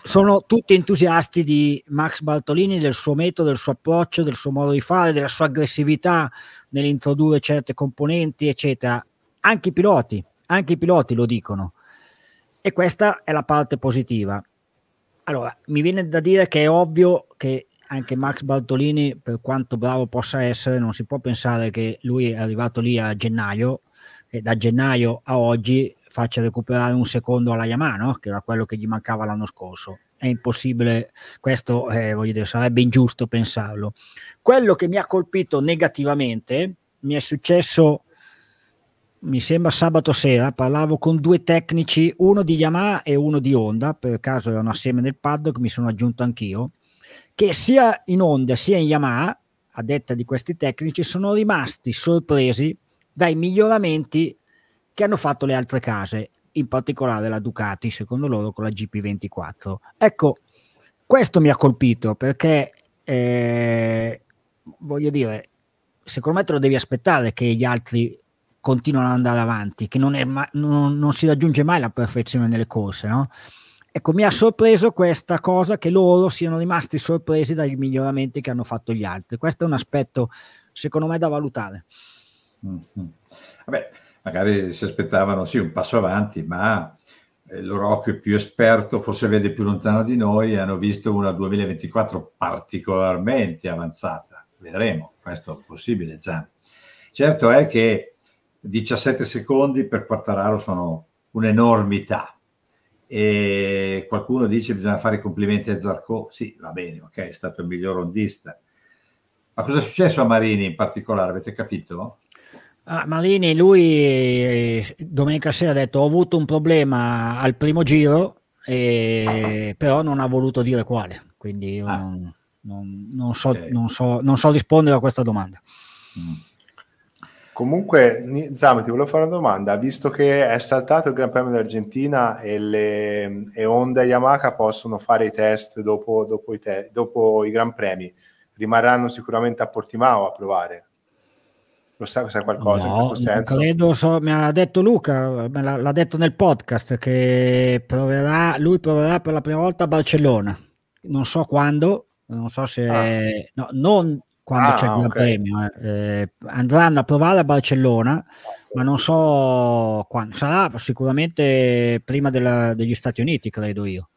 sono tutti entusiasti di Max Bartolini, del suo metodo, del suo approccio, del suo modo di fare, della sua aggressività nell'introdurre certe componenti, eccetera. Anche i piloti, anche i piloti lo dicono. E questa è la parte positiva. Allora, mi viene da dire che è ovvio che anche Max Bartolini, per quanto bravo possa essere, non si può pensare che lui è arrivato lì a gennaio da gennaio a oggi faccia recuperare un secondo alla Yamano, che era quello che gli mancava l'anno scorso. È impossibile, questo eh, voglio dire, sarebbe ingiusto pensarlo. Quello che mi ha colpito negativamente mi è successo, mi sembra sabato sera, parlavo con due tecnici, uno di Yamaha e uno di Honda, per caso erano assieme nel paddock, mi sono aggiunto anch'io, che sia in Honda sia in Yamaha, a detta di questi tecnici, sono rimasti sorpresi dai miglioramenti che hanno fatto le altre case, in particolare la Ducati, secondo loro con la GP24. Ecco, questo mi ha colpito perché eh, voglio dire, secondo me te lo devi aspettare che gli altri continuano ad andare avanti, che non, ma- non, non si raggiunge mai la perfezione nelle corse, no? Ecco, mi ha sorpreso questa cosa che loro siano rimasti sorpresi dai miglioramenti che hanno fatto gli altri. Questo è un aspetto, secondo me, da valutare. Mm-hmm. Vabbè, magari si aspettavano sì un passo avanti, ma il eh, loro occhio più esperto forse vede più lontano di noi e hanno visto una 2024 particolarmente avanzata. Vedremo, questo è possibile, Zan. Certo è che 17 secondi per Quartararo sono un'enormità. E qualcuno dice che bisogna fare i complimenti a Zarco. Sì, va bene, ok, è stato il miglior ondista. Ma cosa è successo a Marini in particolare? Avete capito? Ah, Marini, lui eh, domenica sera ha detto ho avuto un problema al primo giro, e, però non ha voluto dire quale, quindi io ah. non, non, non, so, okay. so, non, so, rispondere a questa domanda. Mm. Comunque, Zame, ti volevo fare una domanda. Visto che è saltato il Gran Premio d'Argentina e, le, e Honda e Yamaha possono fare i test dopo, dopo, i te, dopo, i Gran Premi, rimarranno sicuramente a Portimao a provare. Lo sa, sa qualcosa no, in questo senso? Credo, so, mi ha detto Luca, l'ha, detto nel podcast, che proverà, lui proverà per la prima volta a Barcellona. Non so quando, non so se... Ah. No, non quando ah, c'è il okay. premio. Eh, eh, andranno a provare a Barcellona, ma non so quando. Sarà sicuramente prima della, degli Stati Uniti, credo io.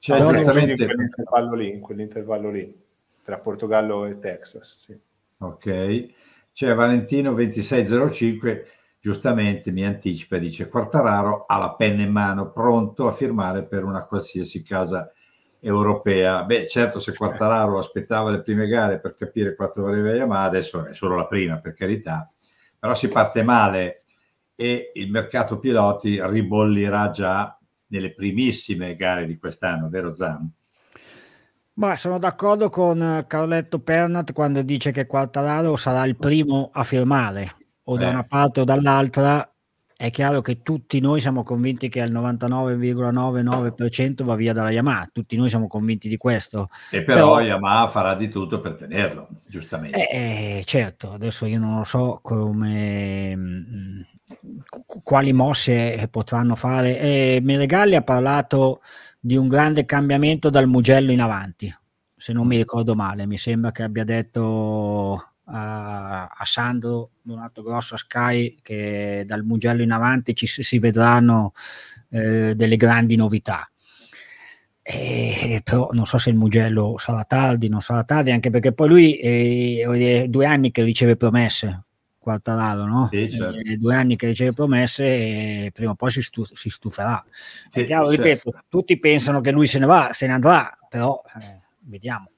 Cioè, Però esattamente in quell'intervallo lì, in quell'intervallo lì tra Portogallo e Texas. Sì. Ok. C'è Valentino 2605, giustamente mi anticipa, dice Quartararo ha la penna in mano, pronto a firmare per una qualsiasi casa europea. Beh, certo, se Quartararo aspettava le prime gare per capire quanto valeva Yamaha, adesso è solo la prima, per carità, però si parte male e il mercato piloti ribollirà già nelle primissime gare di quest'anno, vero Zan? Ma sono d'accordo con eh, Carletto Pernat quando dice che Quartararo sarà il primo a firmare o eh. da una parte o dall'altra. È chiaro che tutti noi siamo convinti che al 99,99% va via dalla Yamaha, tutti noi siamo convinti di questo. E però, però Yamaha farà di tutto per tenerlo, giustamente. Eh, eh certo, adesso io non lo so come, mm, mm, quali mosse potranno fare. Eh, Meregalli ha parlato di un grande cambiamento dal Mugello in avanti, se non mi mm. ricordo male, mi sembra che abbia detto a, a Sandro Donato Grosso a Sky che dal Mugello in avanti ci, si vedranno eh, delle grandi novità. Eh, però non so se il Mugello sarà tardi, non sarà tardi, anche perché poi lui è eh, due anni che riceve promesse, Quartararo, no? Sì, certo. due anni che riceve promesse e prima o poi si, stu- si stuferà. Sì, chiaro, certo. ripeto, tutti pensano che lui se ne va, se ne andrà, però eh, vediamo.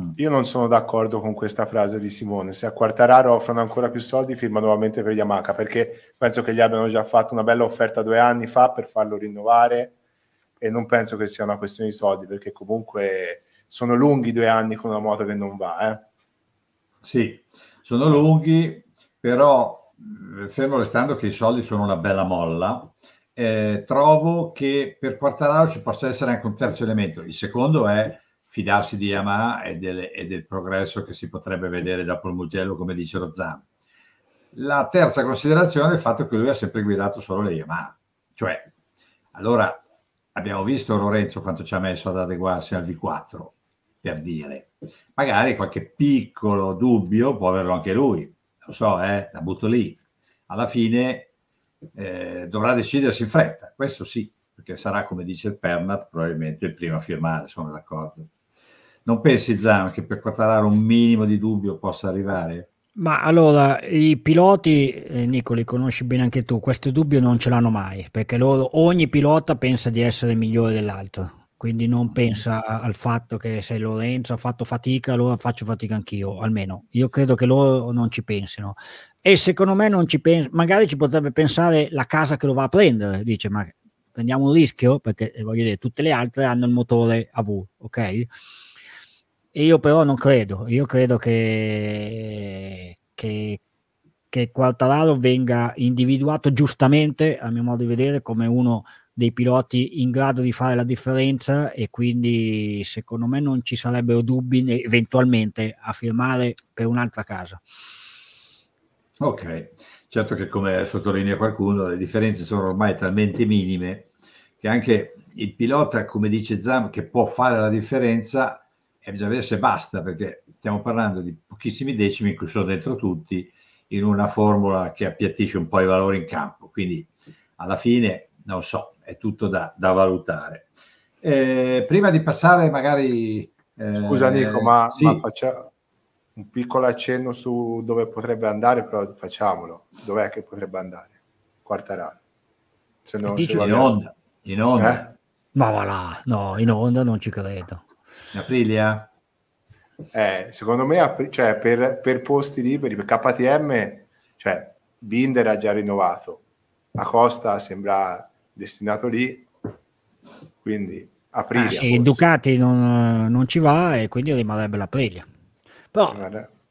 Mm. Io non sono d'accordo con questa frase di Simone. Se a Quartararo offrono ancora più soldi, firma nuovamente per Yamaha perché penso che gli abbiano già fatto una bella offerta due anni fa per farlo rinnovare e non penso che sia una questione di soldi perché comunque sono lunghi due anni con una moto che non va. Eh. Sì, sono lunghi, però fermo restando che i soldi sono una bella molla, eh, trovo che per Quartararo ci possa essere anche un terzo elemento. Il secondo è fidarsi di Yamaha e del, e del progresso che si potrebbe vedere dopo il Mugello, come dice Rozzano. La terza considerazione è il fatto che lui ha sempre guidato solo le Yamaha. Cioè, allora abbiamo visto Lorenzo quanto ci ha messo ad adeguarsi al V4, per dire. Magari qualche piccolo dubbio può averlo anche lui, lo so, eh, la butto lì, alla fine eh, dovrà decidersi in fretta, questo sì, perché sarà, come dice il Pernat, probabilmente il primo a firmare, sono d'accordo. Non pensi, Zan, che per Quattararo un minimo di dubbio possa arrivare? Ma allora, i piloti, eh, Nico, li conosci bene anche tu, questo dubbio non ce l'hanno mai, perché loro, ogni pilota pensa di essere migliore dell'altro quindi non pensa al fatto che se Lorenzo ha fatto fatica allora faccio fatica anch'io, almeno io credo che loro non ci pensino e secondo me non ci pensano, magari ci potrebbe pensare la casa che lo va a prendere, dice ma prendiamo un rischio perché eh, voglio dire tutte le altre hanno il motore a V ok? E io però non credo, io credo che, che, che Quartararo venga individuato giustamente a mio modo di vedere come uno dei piloti in grado di fare la differenza e quindi secondo me non ci sarebbero dubbi eventualmente a firmare per un'altra casa. Ok, certo che come sottolinea qualcuno le differenze sono ormai talmente minime che anche il pilota, come dice Zam, che può fare la differenza e eh, bisogna vedere se basta perché stiamo parlando di pochissimi decimi in cui sono dentro tutti in una formula che appiattisce un po' i valori in campo. Quindi alla fine, non so, è tutto da, da valutare. Eh, prima di passare magari... Eh, Scusa Nico, ma, sì. ma facciamo un piccolo accenno su dove potrebbe andare, però facciamolo. Dov'è che potrebbe andare? Quarta rana. Se non dice in onda. In onda. Eh? Ma va là, no, in onda non ci credo. In Aprilia? Eh, secondo me, cioè, per, per, posti liberi, per KTM, cioè, Binder ha già rinnovato. Acosta sembra destinato lì, quindi aprile. Ah, sì, Ducati non, non, ci va e quindi rimarrebbe la Prelia. Però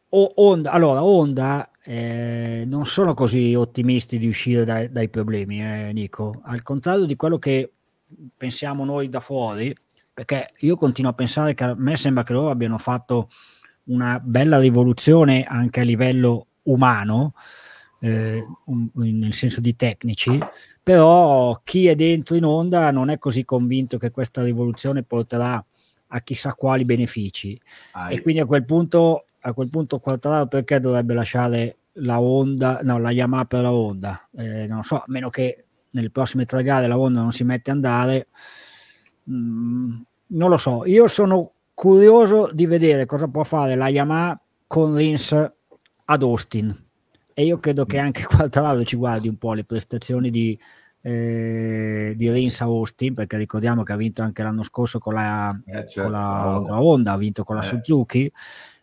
o, Honda, allora Honda eh, non sono così ottimisti di uscire dai, dai problemi, eh, Nico, al contrario di quello che pensiamo noi da fuori, perché io continuo a pensare che a me sembra che loro abbiano fatto una bella rivoluzione anche a livello umano, eh, un, nel senso di tecnici, però chi è dentro in onda non è così convinto che questa rivoluzione porterà a chissà quali benefici. Ah, e quindi a quel punto, a quel punto Quartararo perché dovrebbe lasciare la Honda, no, la Yamaha per la Honda? Eh, non so, a meno che nelle prossime tre gare la Honda non si mette a andare, mh, mm, non lo so. Io sono curioso di vedere cosa può fare la Yamaha con Rins ad Austin e io credo che anche Quartararo ci guardi un po' le prestazioni di, eh, di Rins Austin, perché ricordiamo che ha vinto anche l'anno scorso con la, eh, certo. con la, con la Honda, ha vinto con la eh. Suzuki.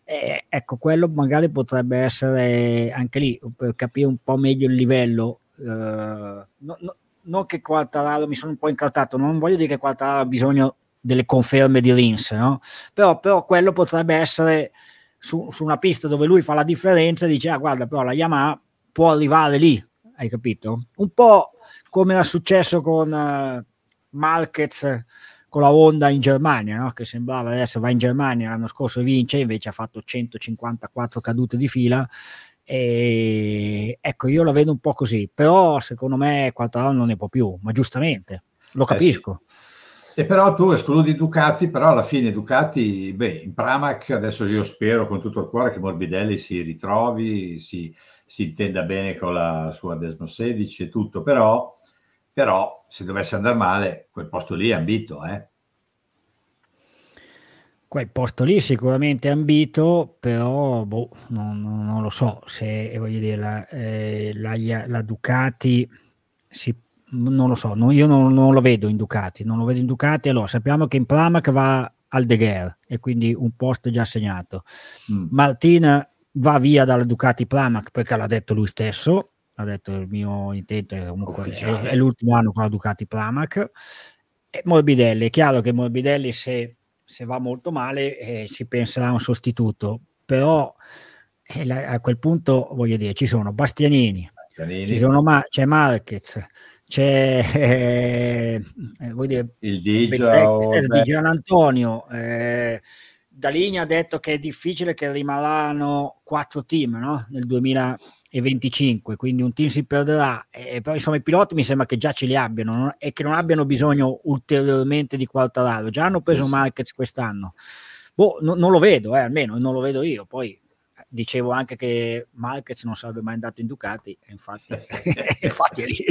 E, ecco, quello magari potrebbe essere anche lì per capire un po' meglio il livello. Eh, no, no, non che Quartararo mi sono un po' incartato, non voglio dire che Quartararo ha bisogno delle conferme di Rins, no? però, però quello potrebbe essere su, su, una pista dove lui fa la differenza dice ah guarda però la Yamaha può arrivare lì, hai capito? Un po' come era successo con uh, Marquez con la Honda in Germania, no? che sembrava adesso va in Germania l'anno scorso vince, invece ha fatto 154 cadute di fila. E ecco, io la vedo un po' così, però secondo me Quattararo non ne può più, ma giustamente, lo capisco. Eh sì. E però tu escludi Ducati, però alla fine Ducati, beh, in Pramac adesso io spero con tutto il cuore che Morbidelli si ritrovi, si, si intenda bene con la sua Desmo 16 e tutto, però, però se dovesse andare male quel posto lì è ambito, eh? quel posto lì sicuramente ambito, però boh, non, non, lo so se voglio dire, la, eh, la, la Ducati si non lo so, non, io non, non, lo vedo in Ducati, non lo vedo in Ducati, allora sappiamo che in Pramac va al De Gher e quindi un posto già segnato. Mm. Martina va via dalla Ducati Pramac perché l'ha detto lui stesso, ha detto il mio intento è, comunque, è, è l'ultimo anno con la Ducati Pramac. E Morbidelli, è chiaro che Morbidelli se, se va molto male eh, si penserà a un sostituto, però eh, a quel punto voglio dire ci sono Bastianini, Bastianini. Ci sono Ma- c'è Marquez c'è eh, dire, il Digio di Gian Antonio. Eh, Dalini ha detto che è difficile che rimarranno quattro team no? nel 2025, quindi un team si perderà, eh, però insomma i piloti mi sembra che già ce li abbiano non, e che non abbiano bisogno ulteriormente di Quartararo, già hanno preso Marquez quest'anno. Boh, no, non lo vedo, eh, almeno non lo vedo io, poi dicevo anche che Marquez non sarebbe mai andato in Ducati, e infatti, infatti è lì.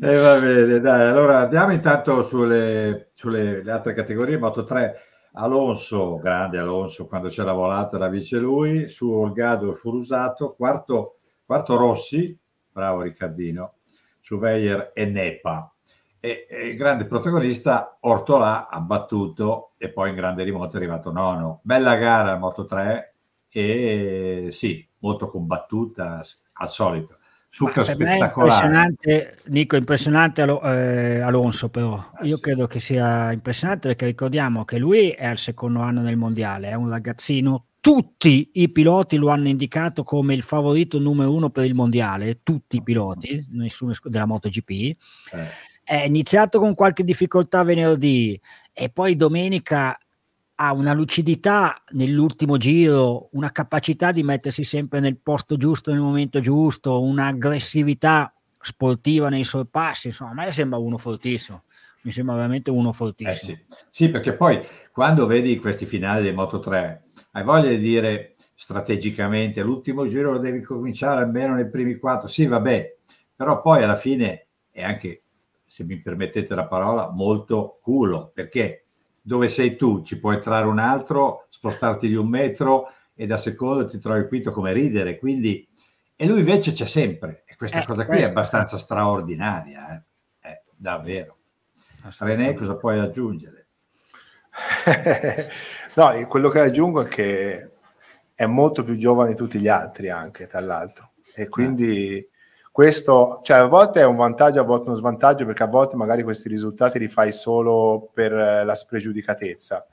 e va bene, dai, allora andiamo intanto sulle, sulle altre categorie, Moto 3. Alonso, grande Alonso, quando c'è la volata la vice lui, su Olgado e Furusato, quarto, quarto Rossi, bravo Riccardino, su Veyer e Nepa e, e il grande protagonista Ortolà ha battuto e poi in grande rimoto è arrivato nono. Bella gara al Moto 3 e sì, molto combattuta al solito. Succa spettacolare. Impressionante, Nico, impressionante eh, Alonso però. Ah, Io credo che sia impressionante perché ricordiamo che lui è al secondo anno nel mondiale, è un ragazzino tutti i piloti lo hanno indicato come il favorito numero uno per il mondiale, tutti i ah, piloti, nessuno della MotoGP. Eh è iniziato con qualche difficoltà venerdì e poi domenica ha una lucidità nell'ultimo giro, una capacità di mettersi sempre nel posto giusto, nel momento giusto, un'aggressività sportiva nei sorpassi, insomma a me sembra uno fortissimo mi sembra veramente uno fortissimo. Eh sì. sì. perché poi quando vedi questi finali dei Moto 3, hai voglia di dire strategicamente l'ultimo giro lo devi cominciare almeno nei primi quattro, sì vabbè, però poi alla fine è anche se mi permettete la parola, molto culo, perché dove sei tu ci può entrare un altro, spostarti di un metro e da secondo ti trovi qui come ridere, quindi... E lui invece c'è sempre, e questa eh, cosa qui questo. è abbastanza straordinaria, eh? Eh, davvero. Ah, René, cosa puoi aggiungere? no, quello che aggiungo è che è molto più giovane di tutti gli altri anche, tra l'altro, e quindi questo cioè, a volte è un vantaggio, a volte uno svantaggio, perché a volte magari questi risultati li fai solo per eh, la spregiudicatezza.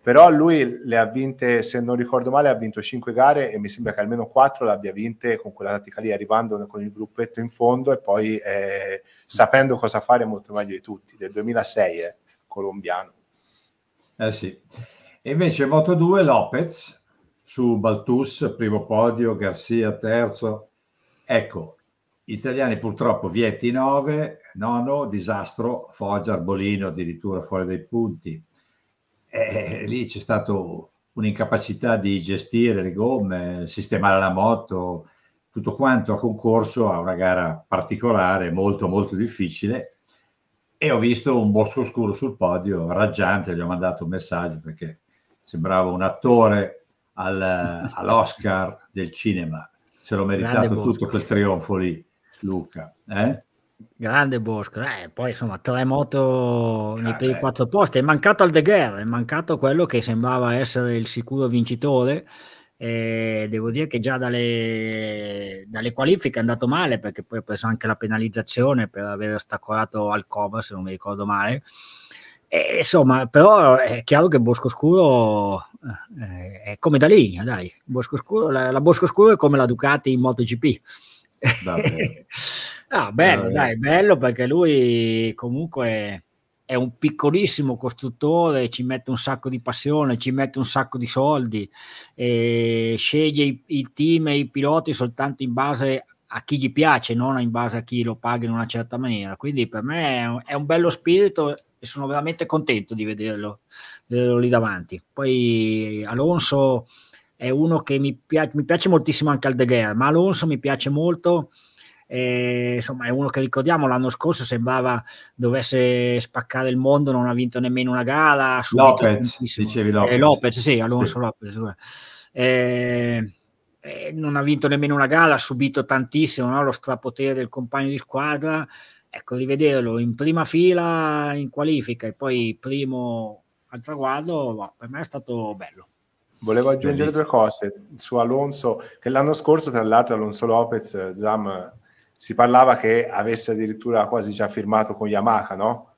Però lui le ha vinte, se non ricordo male, ha vinto 5 gare e mi sembra che almeno 4 le abbia vinte con quella tattica lì, arrivando con il gruppetto in fondo e poi eh, sapendo cosa fare molto meglio di tutti. Del 2006 è eh, colombiano. Eh sì. E invece Moto 2 Lopez su Baltus, primo podio, Garcia terzo. Ecco, Italiani purtroppo Vietti 9, nono, disastro, Foggia, Arbolino addirittura fuori dai punti. E lì c'è stata un'incapacità di gestire le gomme, sistemare la moto, tutto quanto ha concorso a una gara particolare, molto molto difficile. E ho visto un bosco scuro sul podio, raggiante, gli ho mandato un messaggio perché sembrava un attore al, all'Oscar del cinema. Se l'ho meritato tutto quel trionfo lì Luca. Eh? Grande Bosco, eh, poi insomma tre moto nei eh, primi ah, quattro posti, è mancato al De Guerra, è mancato quello che sembrava essere il sicuro vincitore, eh, devo dire che già dalle, dalle, qualifiche è andato male perché poi ha preso anche la penalizzazione per aver ostacolato Alcova se non mi ricordo male, e, insomma però è chiaro che Bosco Scuro eh, è come da linea, dai, Bosco Scuro, la, la Bosco Scuro è come la Ducati in MotoGP ah, bello, dai, bello perché lui comunque è un piccolissimo costruttore, ci mette un sacco di passione, ci mette un sacco di soldi, sceglie i, i team e i piloti soltanto in base a chi gli piace, non in base a chi lo paga in una certa maniera. Quindi per me è un, è un bello spirito e sono veramente contento di vederlo, di vederlo lì davanti. Poi Alonso è uno che mi, piace, mi piace moltissimo anche al Aldeguer, ma Alonso mi piace molto. E, eh, insomma, è uno che ricordiamo l'anno scorso sembrava dovesse spaccare il mondo, non ha vinto nemmeno una gara. Lopez, dicevi Lopez. Eh, Lopez, sì, Alonso sì. Lopez. Eh, eh, non ha vinto nemmeno una gara, ha subito tantissimo no? lo strapotere del compagno di squadra. Ecco, rivederlo in prima fila in qualifica e poi primo al traguardo, boh, per me è stato bello. Volevo aggiungere due cose su Alonso, che l'anno scorso, tra l'altro, Alonso Lopez, eh, Zam, si parlava che avesse addirittura quasi già firmato con Yamaha, no?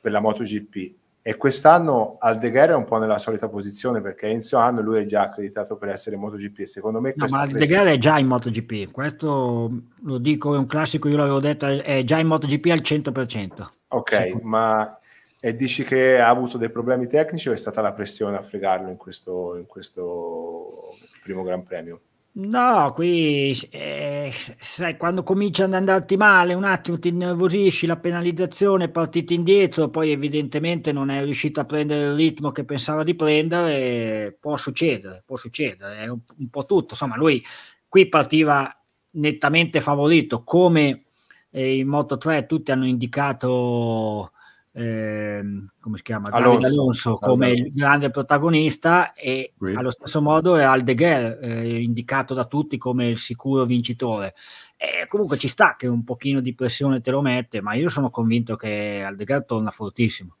Per la MotoGP. E quest'anno Aldeguer è un po' nella solita posizione perché a inizio anno lui è già accreditato per essere MotoGP. Secondo me, no, ma Aldeguer è già in MotoGP. Questo lo dico, è un classico. Io l'avevo detto, è già in MotoGP al 100%. Ok, sì. ma e dici che ha avuto dei problemi tecnici o è stata la pressione a fregarlo in questo, in questo primo Gran Premio? No, qui eh, sai, quando comincia ad andarti male un attimo ti innervosisci, la penalizzazione, partiti indietro, poi evidentemente non è riuscito a prendere il ritmo che pensava di prendere, può succedere, può succedere, è un, un po' tutto. Insomma, lui qui partiva nettamente favorito, come eh, in Moto 3 tutti hanno indicato Ehm, come si chiama? Alonso, Alonso come il grande protagonista e oui. allo stesso modo è Aldeguer eh, indicato da tutti come il sicuro vincitore. E comunque ci sta che un pochino di pressione te lo mette, ma io sono convinto che Aldeguer torna fortissimo.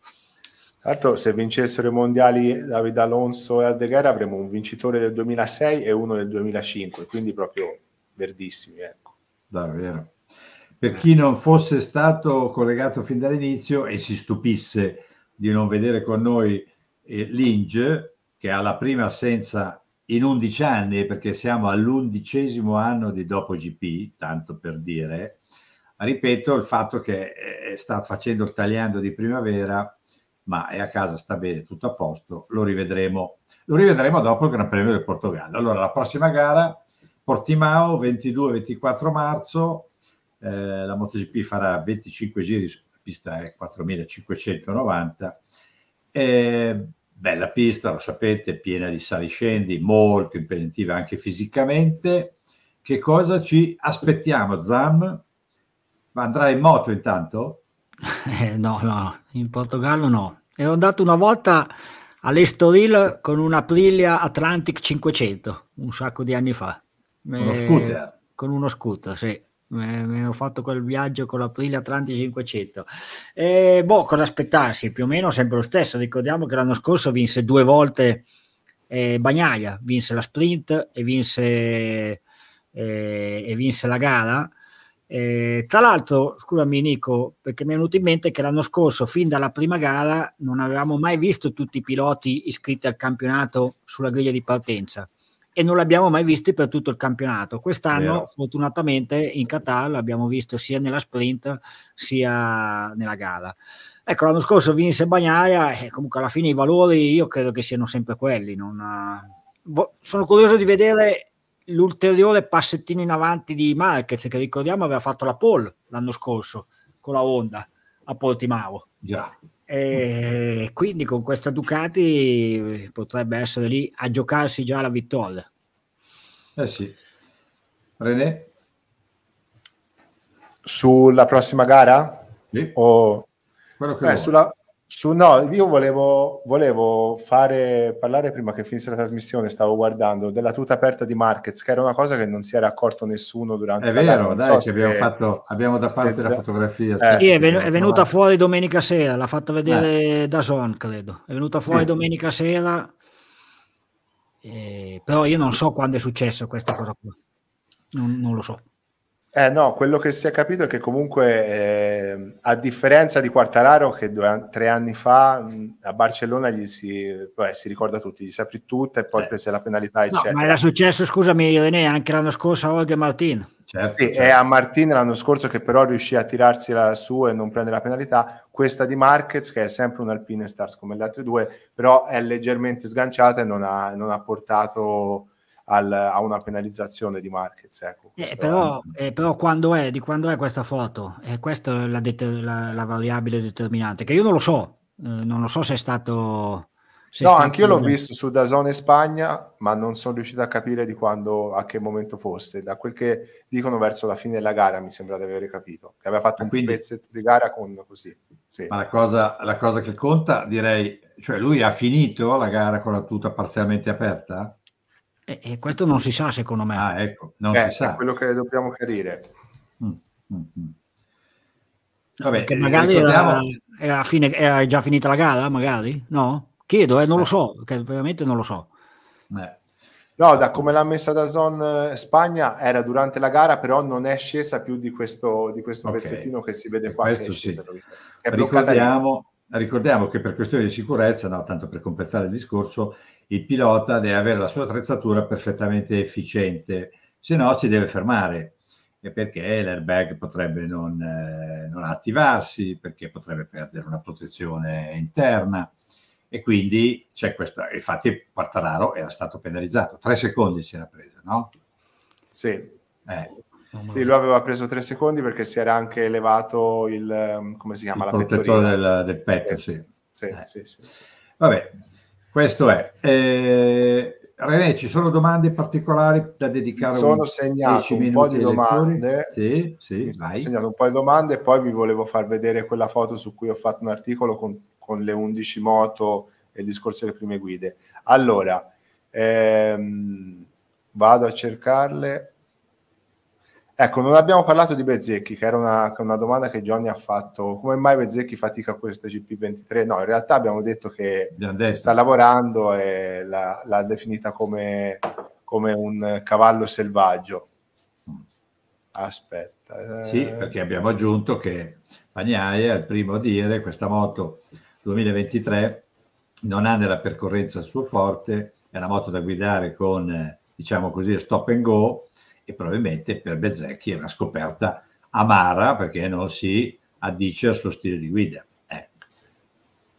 Tra l'altro, se vincessero i mondiali Davide Alonso e Aldeguer, avremmo un vincitore del 2006 e uno del 2005, quindi proprio verdissimi. Ecco. Davvero. Per chi non fosse stato collegato fin dall'inizio e si stupisse di non vedere con noi eh, Linge, che ha la prima assenza in 11 anni, perché siamo all'undicesimo anno di dopo GP, tanto per dire, ripeto il fatto che eh, sta facendo il tagliando di primavera, ma è a casa, sta bene, tutto a posto, lo rivedremo. Lo rivedremo dopo il Gran Premio del Portogallo. Allora, la prossima gara, Portimao, 22-24 marzo, eh, la MotoGP farà 25 giri, la pista è eh, 4590, eh, bella pista, lo sapete, piena di sali scendi molto impegnativa anche fisicamente. Che cosa ci aspettiamo, Zam? Andrà in moto intanto? Eh, no, no, in Portogallo no. Ero andato una volta all'Estoril con una Aprilia Atlantic 500, un sacco di anni fa. Uno scooter? Eh, con uno scooter, sì. Mi me fatto quel viaggio con l'Aprile Atlanti 500. E, eh, boh, cosa aspettarsi? Più o meno sempre lo stesso. Ricordiamo che l'anno scorso vinse due volte eh, Bagnaia, vinse la sprint e vinse, eh, e vinse la gara. Eh, tra l'altro, scusami Nico, perché mi è venuto in mente che l'anno scorso, fin dalla prima gara, non avevamo mai visto tutti i piloti iscritti al campionato sulla griglia di partenza e non l'abbiamo mai visto per tutto il campionato. Quest'anno, Vero. fortunatamente, in Qatar l'abbiamo visto sia nella sprint sia nella gara. Ecco, l'anno scorso vinse Bagnaia e comunque alla fine i valori io credo che siano sempre quelli. Non... Boh, sono curioso di vedere l'ulteriore passettino in avanti di Marquez che ricordiamo aveva fatto la pole l'anno scorso con la Honda a Portimao. Già. E quindi con questa Ducati eh, potrebbe essere lì a giocarsi già la Vittoria. Eh sì. René? Sulla prossima gara? Sì. O... Beh, sulla... Su, no, io volevo, volevo fare, parlare prima che finisse la trasmissione, stavo guardando, della tuta aperta di Markets, che era una cosa che non si era accorto nessuno durante è la vero, dai, so che abbiamo, fatto, abbiamo da parte Stezza... la fotografia. Eh, certo, sì, è, ven- è, venuta fuori domenica sera, l'ha fatta vedere eh. da Son, credo. È venuta fuori domenica sera, eh, però io non so quando è successo questa cosa qua. non, non lo so. Eh no, quello che si è capito è che comunque, eh, a differenza di Quartararo, che due, tre anni fa mh, a Barcellona gli si, beh, si ricorda tutti, gli si aprì tutta e poi eh. prese la penalità, eccetera. No, ma era successo, scusami René, anche l'anno scorso a Olga Martin. Certo, sì, certo. è a Martin l'anno scorso che però riuscì a tirarsela su e non prende la penalità, questa di Marquez che è sempre un Alpine Stars come le altre due, però è leggermente sganciata e non ha, non ha portato al, a una penalizzazione di Marquez. Ecco, eh, però, eh, però quando, è, di quando è questa foto? Eh, questa è la, deter- la, la variabile determinante, che io non lo so, eh, non lo so se è stato... Se no, anche io l'ho eh. visto su Dazone Spagna, ma non sono riuscito a capire di quando, a che momento fosse. Da quel che dicono verso la fine della gara, mi sembra di aver capito. Che aveva fatto ah, Quindi, un pezzetto di gara con così. Sì. Ma la cosa, la cosa, che conta, direi, cioè lui ha finito la gara con la tuta parzialmente aperta? E, e questo non si sa secondo me. Ah, ecco, non eh, si sa. È quello che dobbiamo chiarire. Mm, mm, mm. Vabbè, Perché magari è, era, fine, era, già finita la gara, magari? No? Chiedo, eh, non lo eh. so, che veramente non lo so. Eh. No, da come l'ha messa da Zon eh, Spagna era durante la gara, però non è scesa più di questo, di questo okay. pezzettino che si vede e qua. Che è scesa, sì. si è ricordiamo, ricordiamo, che per questioni di sicurezza, no, tanto per completare il discorso, il pilota deve avere la sua attrezzatura perfettamente efficiente, se no si deve fermare perché l'airbag potrebbe non, eh, non, attivarsi, perché potrebbe perdere una protezione interna e quindi c'è questa, infatti Quartararo era stato penalizzato, tre secondi si era preso, no? Sì. Eh. sì. lui aveva preso tre secondi perché si era anche elevato il, come si chiama, il la protettore del, del, petto, eh. sì. Sì, sì, sì. Vabbè, questo è. Eh, René, ci sono domande particolari da dedicare? Mi sono segnato un po' di domande. Sì, sì, vai. segnato un po' di domande e poi vi volevo far vedere quella foto su cui ho fatto un articolo con, con le 11 moto e il discorso delle prime guide. Allora, ehm, vado a cercarle. Ecco, non abbiamo parlato di Bezzecchi, che era una, una, domanda che Johnny ha fatto. Come mai Bezzecchi fatica questa GP23? No, in realtà abbiamo detto che detto. sta lavorando e l'ha, l'ha definita come, come, un cavallo selvaggio. Aspetta. Eh. Sì, perché abbiamo aggiunto che Pagnaia è il primo a dire questa moto 2023 non ha nella percorrenza il suo forte, è una moto da guidare con, diciamo così, stop and go, e probabilmente per Bezzecchi è una scoperta amara perché non si addice al suo stile di guida. Ecco.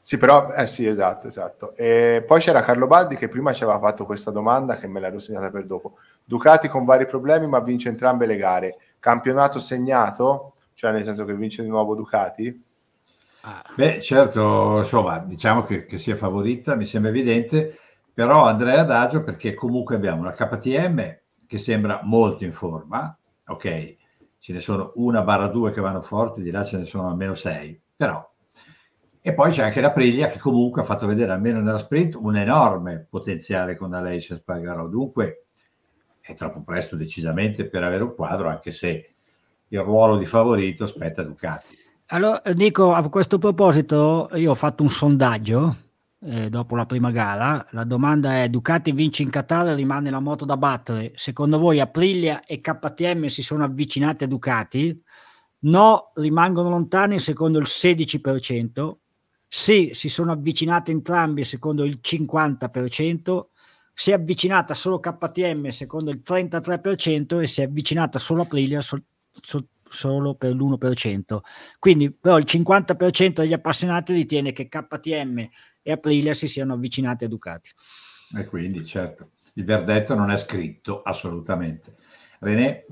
Sì, però, eh sì, esatto, esatto. E poi c'era Carlo Baldi che prima ci aveva fatto questa domanda che me l'ha segnata per dopo. Ducati con vari problemi ma vince entrambe le gare. Campionato segnato, cioè nel senso che vince di nuovo Ducati? Ah. Beh, certo, insomma, diciamo che, che sia favorita, mi sembra evidente, però andrei ad agio perché comunque abbiamo una KTM che sembra molto in forma, ok, ce ne sono una barra due che vanno forti, di là ce ne sono almeno sei, però. E poi c'è anche la Priglia che comunque ha fatto vedere, almeno nella sprint, un enorme potenziale con la Leice Spagaro. Dunque è troppo presto decisamente per avere un quadro, anche se il ruolo di favorito spetta a Ducati. Allora, Nico, a questo proposito, io ho fatto un sondaggio eh, dopo la prima gara. La domanda è: Ducati vince in Qatar e rimane la moto da battere. Secondo voi Aprilia e KTM si sono avvicinati a Ducati? No, rimangono lontani secondo il 16%. Sì, si sono avvicinate entrambi secondo il 50%. Si è avvicinata solo KTM secondo il 33% e si è avvicinata solo Aprilia sol- sol- solo per l'1%. Quindi però il 50% degli appassionati ritiene che KTM e Aprilia si siano avvicinati a Ducati. E quindi, certo, il verdetto non è scritto assolutamente. René?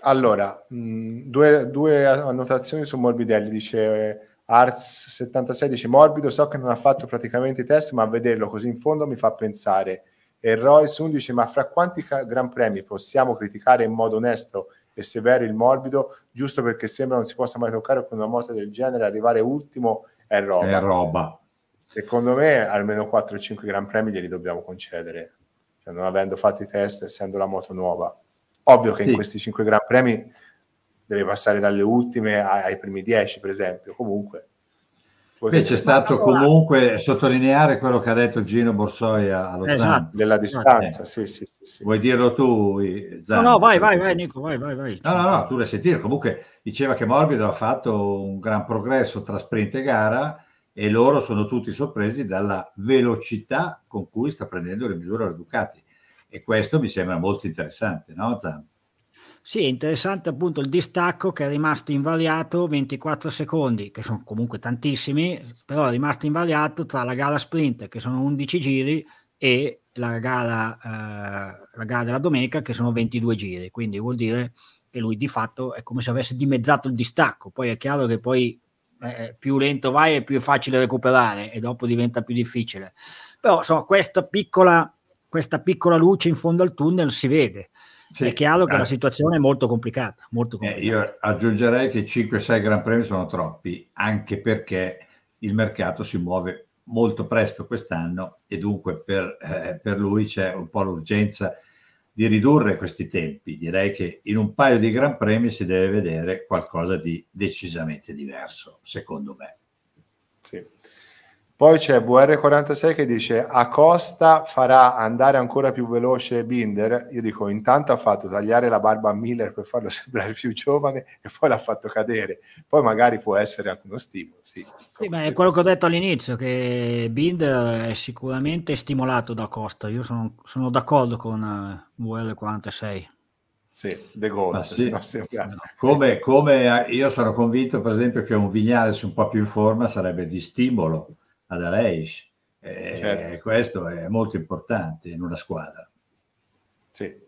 Allora, mh, due, due, annotazioni su Morbidelli, dice eh, Arts 76, dice morbido, so che non ha fatto praticamente i test, ma a vederlo così in fondo mi fa pensare. E Roy 11, ma fra quanti ca- Gran Premi possiamo criticare in modo onesto e severo il morbido, giusto perché sembra non si possa mai toccare con una moto del genere, arrivare ultimo è roba. È roba. Secondo me almeno 4-5 Gran Premi glieli dobbiamo concedere, cioè, non avendo fatto i test, essendo la moto nuova. Ovvio che sì. in questi 5 Gran Premi deve passare dalle ultime ai primi 10, per esempio, comunque. Beh, c'è stato comunque sottolineare quello che ha detto Gino Borsoia allo esatto, Zan. della esatto. distanza. Esatto. Sì, sì, sì, sì, Vuoi dirlo tu, Zan? No, no, vai, vai, vai, Nico, vai, vai, vai. No, no, no, tu l'hai sentito. Comunque diceva che Morbido ha fatto un gran progresso tra sprint e gara e loro sono tutti sorpresi dalla velocità con cui sta prendendo le misure la Ducati e questo mi sembra molto interessante, no Zan? Sì, interessante appunto il distacco che è rimasto invariato 24 secondi, che sono comunque tantissimi, però è rimasto invariato tra la gara sprint, che sono 11 giri, e la gara, eh, la gara della domenica, che sono 22 giri. Quindi vuol dire che lui di fatto è come se avesse dimezzato il distacco. Poi è chiaro che poi eh, più lento vai e più è facile recuperare e dopo diventa più difficile. Però insomma, questa piccola, questa piccola luce in fondo al tunnel si vede. Sì, è chiaro che eh, la situazione è molto complicata. Molto eh, complicata. Eh, io aggiungerei che 5-6 Gran Premi sono troppi, anche perché il mercato si muove molto presto quest'anno e dunque per, eh, per lui c'è un po' l'urgenza di ridurre questi tempi. Direi che in un paio di Gran Premi si deve vedere qualcosa di decisamente diverso, secondo me. Sì. Poi c'è VR46 che dice a costa farà andare ancora più veloce Binder. Io dico, intanto ha fatto tagliare la barba a Miller per farlo sembrare più giovane e poi l'ha fatto cadere. Poi magari può essere anche uno stimolo. Sì, sì ma è quello che ho detto all'inizio, che Binder è sicuramente stimolato da costa. Io sono, sono d'accordo con eh, VR46. Sì, De Gaulle. Sì. Come, come eh, io sono convinto, per esempio, che un Vignales un po' più in forma sarebbe di stimolo ad Aleix. certo. questo è molto importante in una squadra. Sì.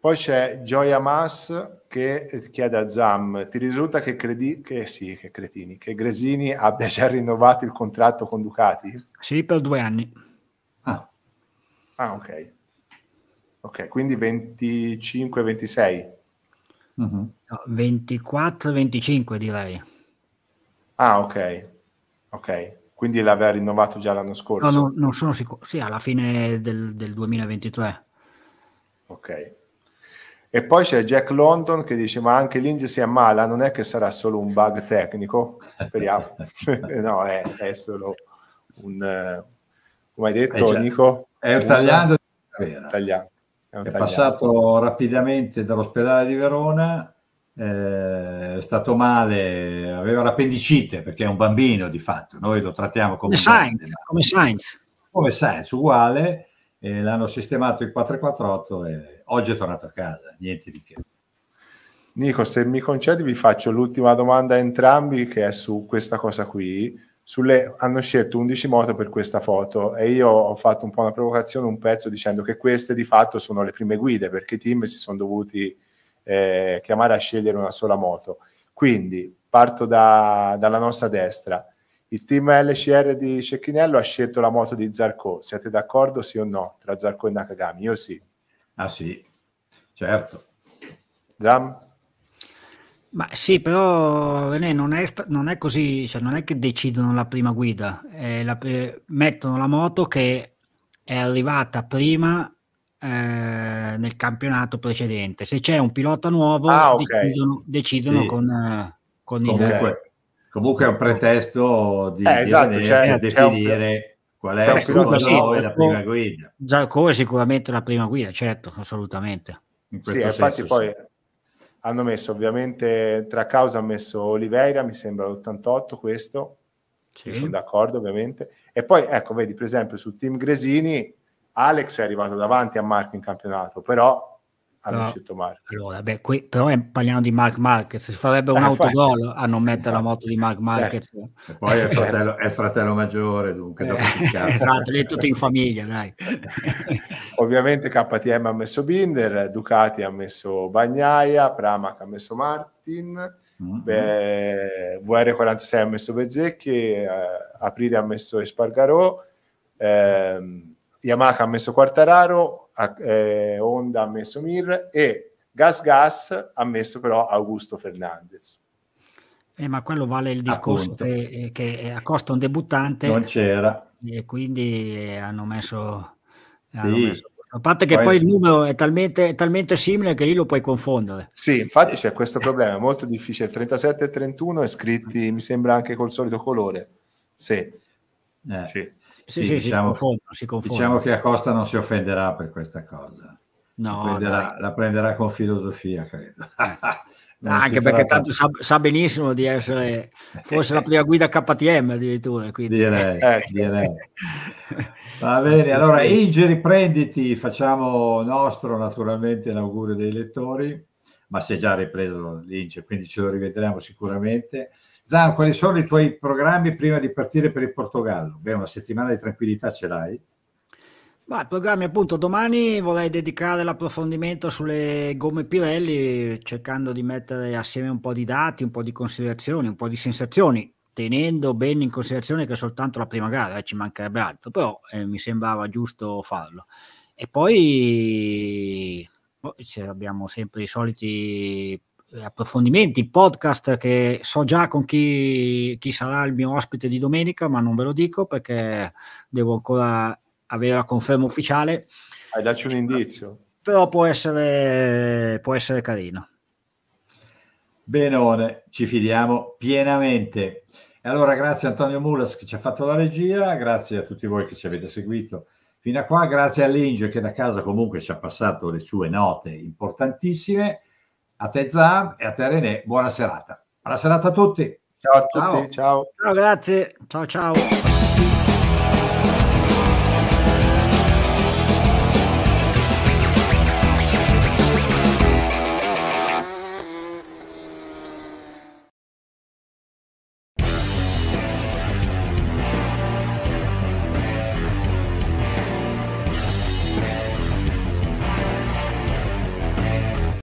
Poi c'è Gioia Mas che eh, chiede a Zam, ti risulta che, credi, che, sì, che, cretini, che Gresini abbia già rinnovato il contratto con Ducati? Sì, per due anni. Ah, ah ok. Ok, quindi 25-26. Mm-hmm. No, 24-25 direi. Ah, ok. Ok quindi l'aveva rinnovato già l'anno scorso. No, no non sono sicuro, sì, alla fine del, del 2023. Ok. E poi c'è Jack London che dice: Ma anche l'India si ammala, non è che sarà solo un bug tecnico? Speriamo. no, è, è, solo un. Come hai detto, eh, cioè, Nico? È un tagliando. È, un tagliando. è, un è passato rapidamente dall'ospedale di Verona eh, stato male, aveva l'appendicite perché è un bambino di fatto, noi lo trattiamo come, science, grande, come Sainz. Come Sainz, uguale, eh, l'hanno sistemato il 448 e oggi è tornato a casa, niente di che. Nico, se mi concedi vi faccio l'ultima domanda a entrambi che è su questa cosa qui. Sulle, hanno scelto 11 moto per questa foto e io ho fatto un po' una provocazione, un pezzo dicendo che queste di fatto sono le prime guide perché i team si sono dovuti eh, chiamare a scegliere una sola moto. Quindi parto da, dalla nostra destra. Il team LCR di Cecchinello ha scelto la moto di Zarco. Siete d'accordo, sì o no, tra Zarco e Nakagami? Io sì. Ah sì, certo. Zam? Ma sì, però René, non è, non è così, cioè, non è che decidono la prima guida, la, eh, mettono la moto che è arrivata prima eh, nel campionato precedente. Se c'è un pilota nuovo, ah, okay. decidono, decidono sì. con, eh, con comunque, il... Comunque è un pretesto di, eh, esatto, cioè, di cioè, definire... Qual è Beh, comunque, sì, è la prima guida? Giacomo è sicuramente la prima guida, certo, assolutamente. In sì, eh, senso, infatti sì. poi hanno messo ovviamente tra causa ha messo Oliveira, mi sembra l'88 questo, sì. sono d'accordo ovviamente. E poi ecco, vedi per esempio sul team Gresini Alex è arrivato davanti a Marco in campionato, però hanno scelto Marco. Allora, beh, qui però è, parliamo di Mark Marquez, si farebbe un eh, autogol a non mettere la moto di Mark eh. Marquez. Eh. Poi è eh. fratello, è fratello maggiore, dunque. Eh, esatto, è tutto in famiglia, dai. Ovviamente KTM ha messo Binder, Ducati ha messo Bagnaia, Pramac ha messo Martin, mm-hmm. beh, VR46 ha messo Bezzecchi, eh, Aprile ha messo Espargarò, ehm, Yamaha ha messo Quartararo, ha, eh, Honda ha messo Mir e Gas Gas ha messo però Augusto Fernandez. Eh, ma quello vale il discorso che, eh, che, a costo un debuttante non c'era e quindi eh, hanno messo, sì. messo a parte che poi, poi il numero è talmente, è talmente, simile che lì lo puoi confondere. Sì, infatti c'è questo problema, è molto difficile. 37 e 31 è scritti, mi sembra, anche col solito colore. Sì. Eh. sì. Sì, sì, diciamo, si, confondono, si confondono. Diciamo che Acosta non si offenderà per questa cosa. No, prenderà, la prenderà con filosofia, credo. Eh. anche perché tanto sa, sa, benissimo di essere forse la prima guida KTM addirittura. Quindi. Direi, eh. direi. Va bene, allora Inge riprenditi, facciamo nostro naturalmente l'augurio dei lettori, ma si è già ripreso l'Inge, quindi ce lo rivedremo sicuramente. Gian, quali sono i tuoi programmi prima di partire per il Portogallo? Beh, una settimana di tranquillità ce l'hai? Beh, programmi appunto domani vorrei dedicare l'approfondimento sulle gomme Pirelli cercando di mettere assieme un po' di dati, un po' di considerazioni, un po' di sensazioni tenendo bene in considerazione che è soltanto la prima gara, eh, ci mancherebbe altro, però eh, mi sembrava giusto farlo. E poi boh, abbiamo sempre i soliti eh, approfondimenti, podcast che so già con chi, chi, sarà il mio ospite di domenica, ma non ve lo dico perché devo ancora avere la conferma ufficiale. Hai dato un indizio. Però può essere, può essere carino. Benone, ci fidiamo pienamente. E Allora, grazie a Antonio Mulas che ci ha fatto la regia, grazie a tutti voi che ci avete seguito fino a qua, grazie all'Inge che da casa comunque ci ha passato le sue note importantissime a te Zab e a te René, buona serata. Buona serata a tutti. Ciao a tutti, ciao. ciao. ciao grazie, ciao ciao.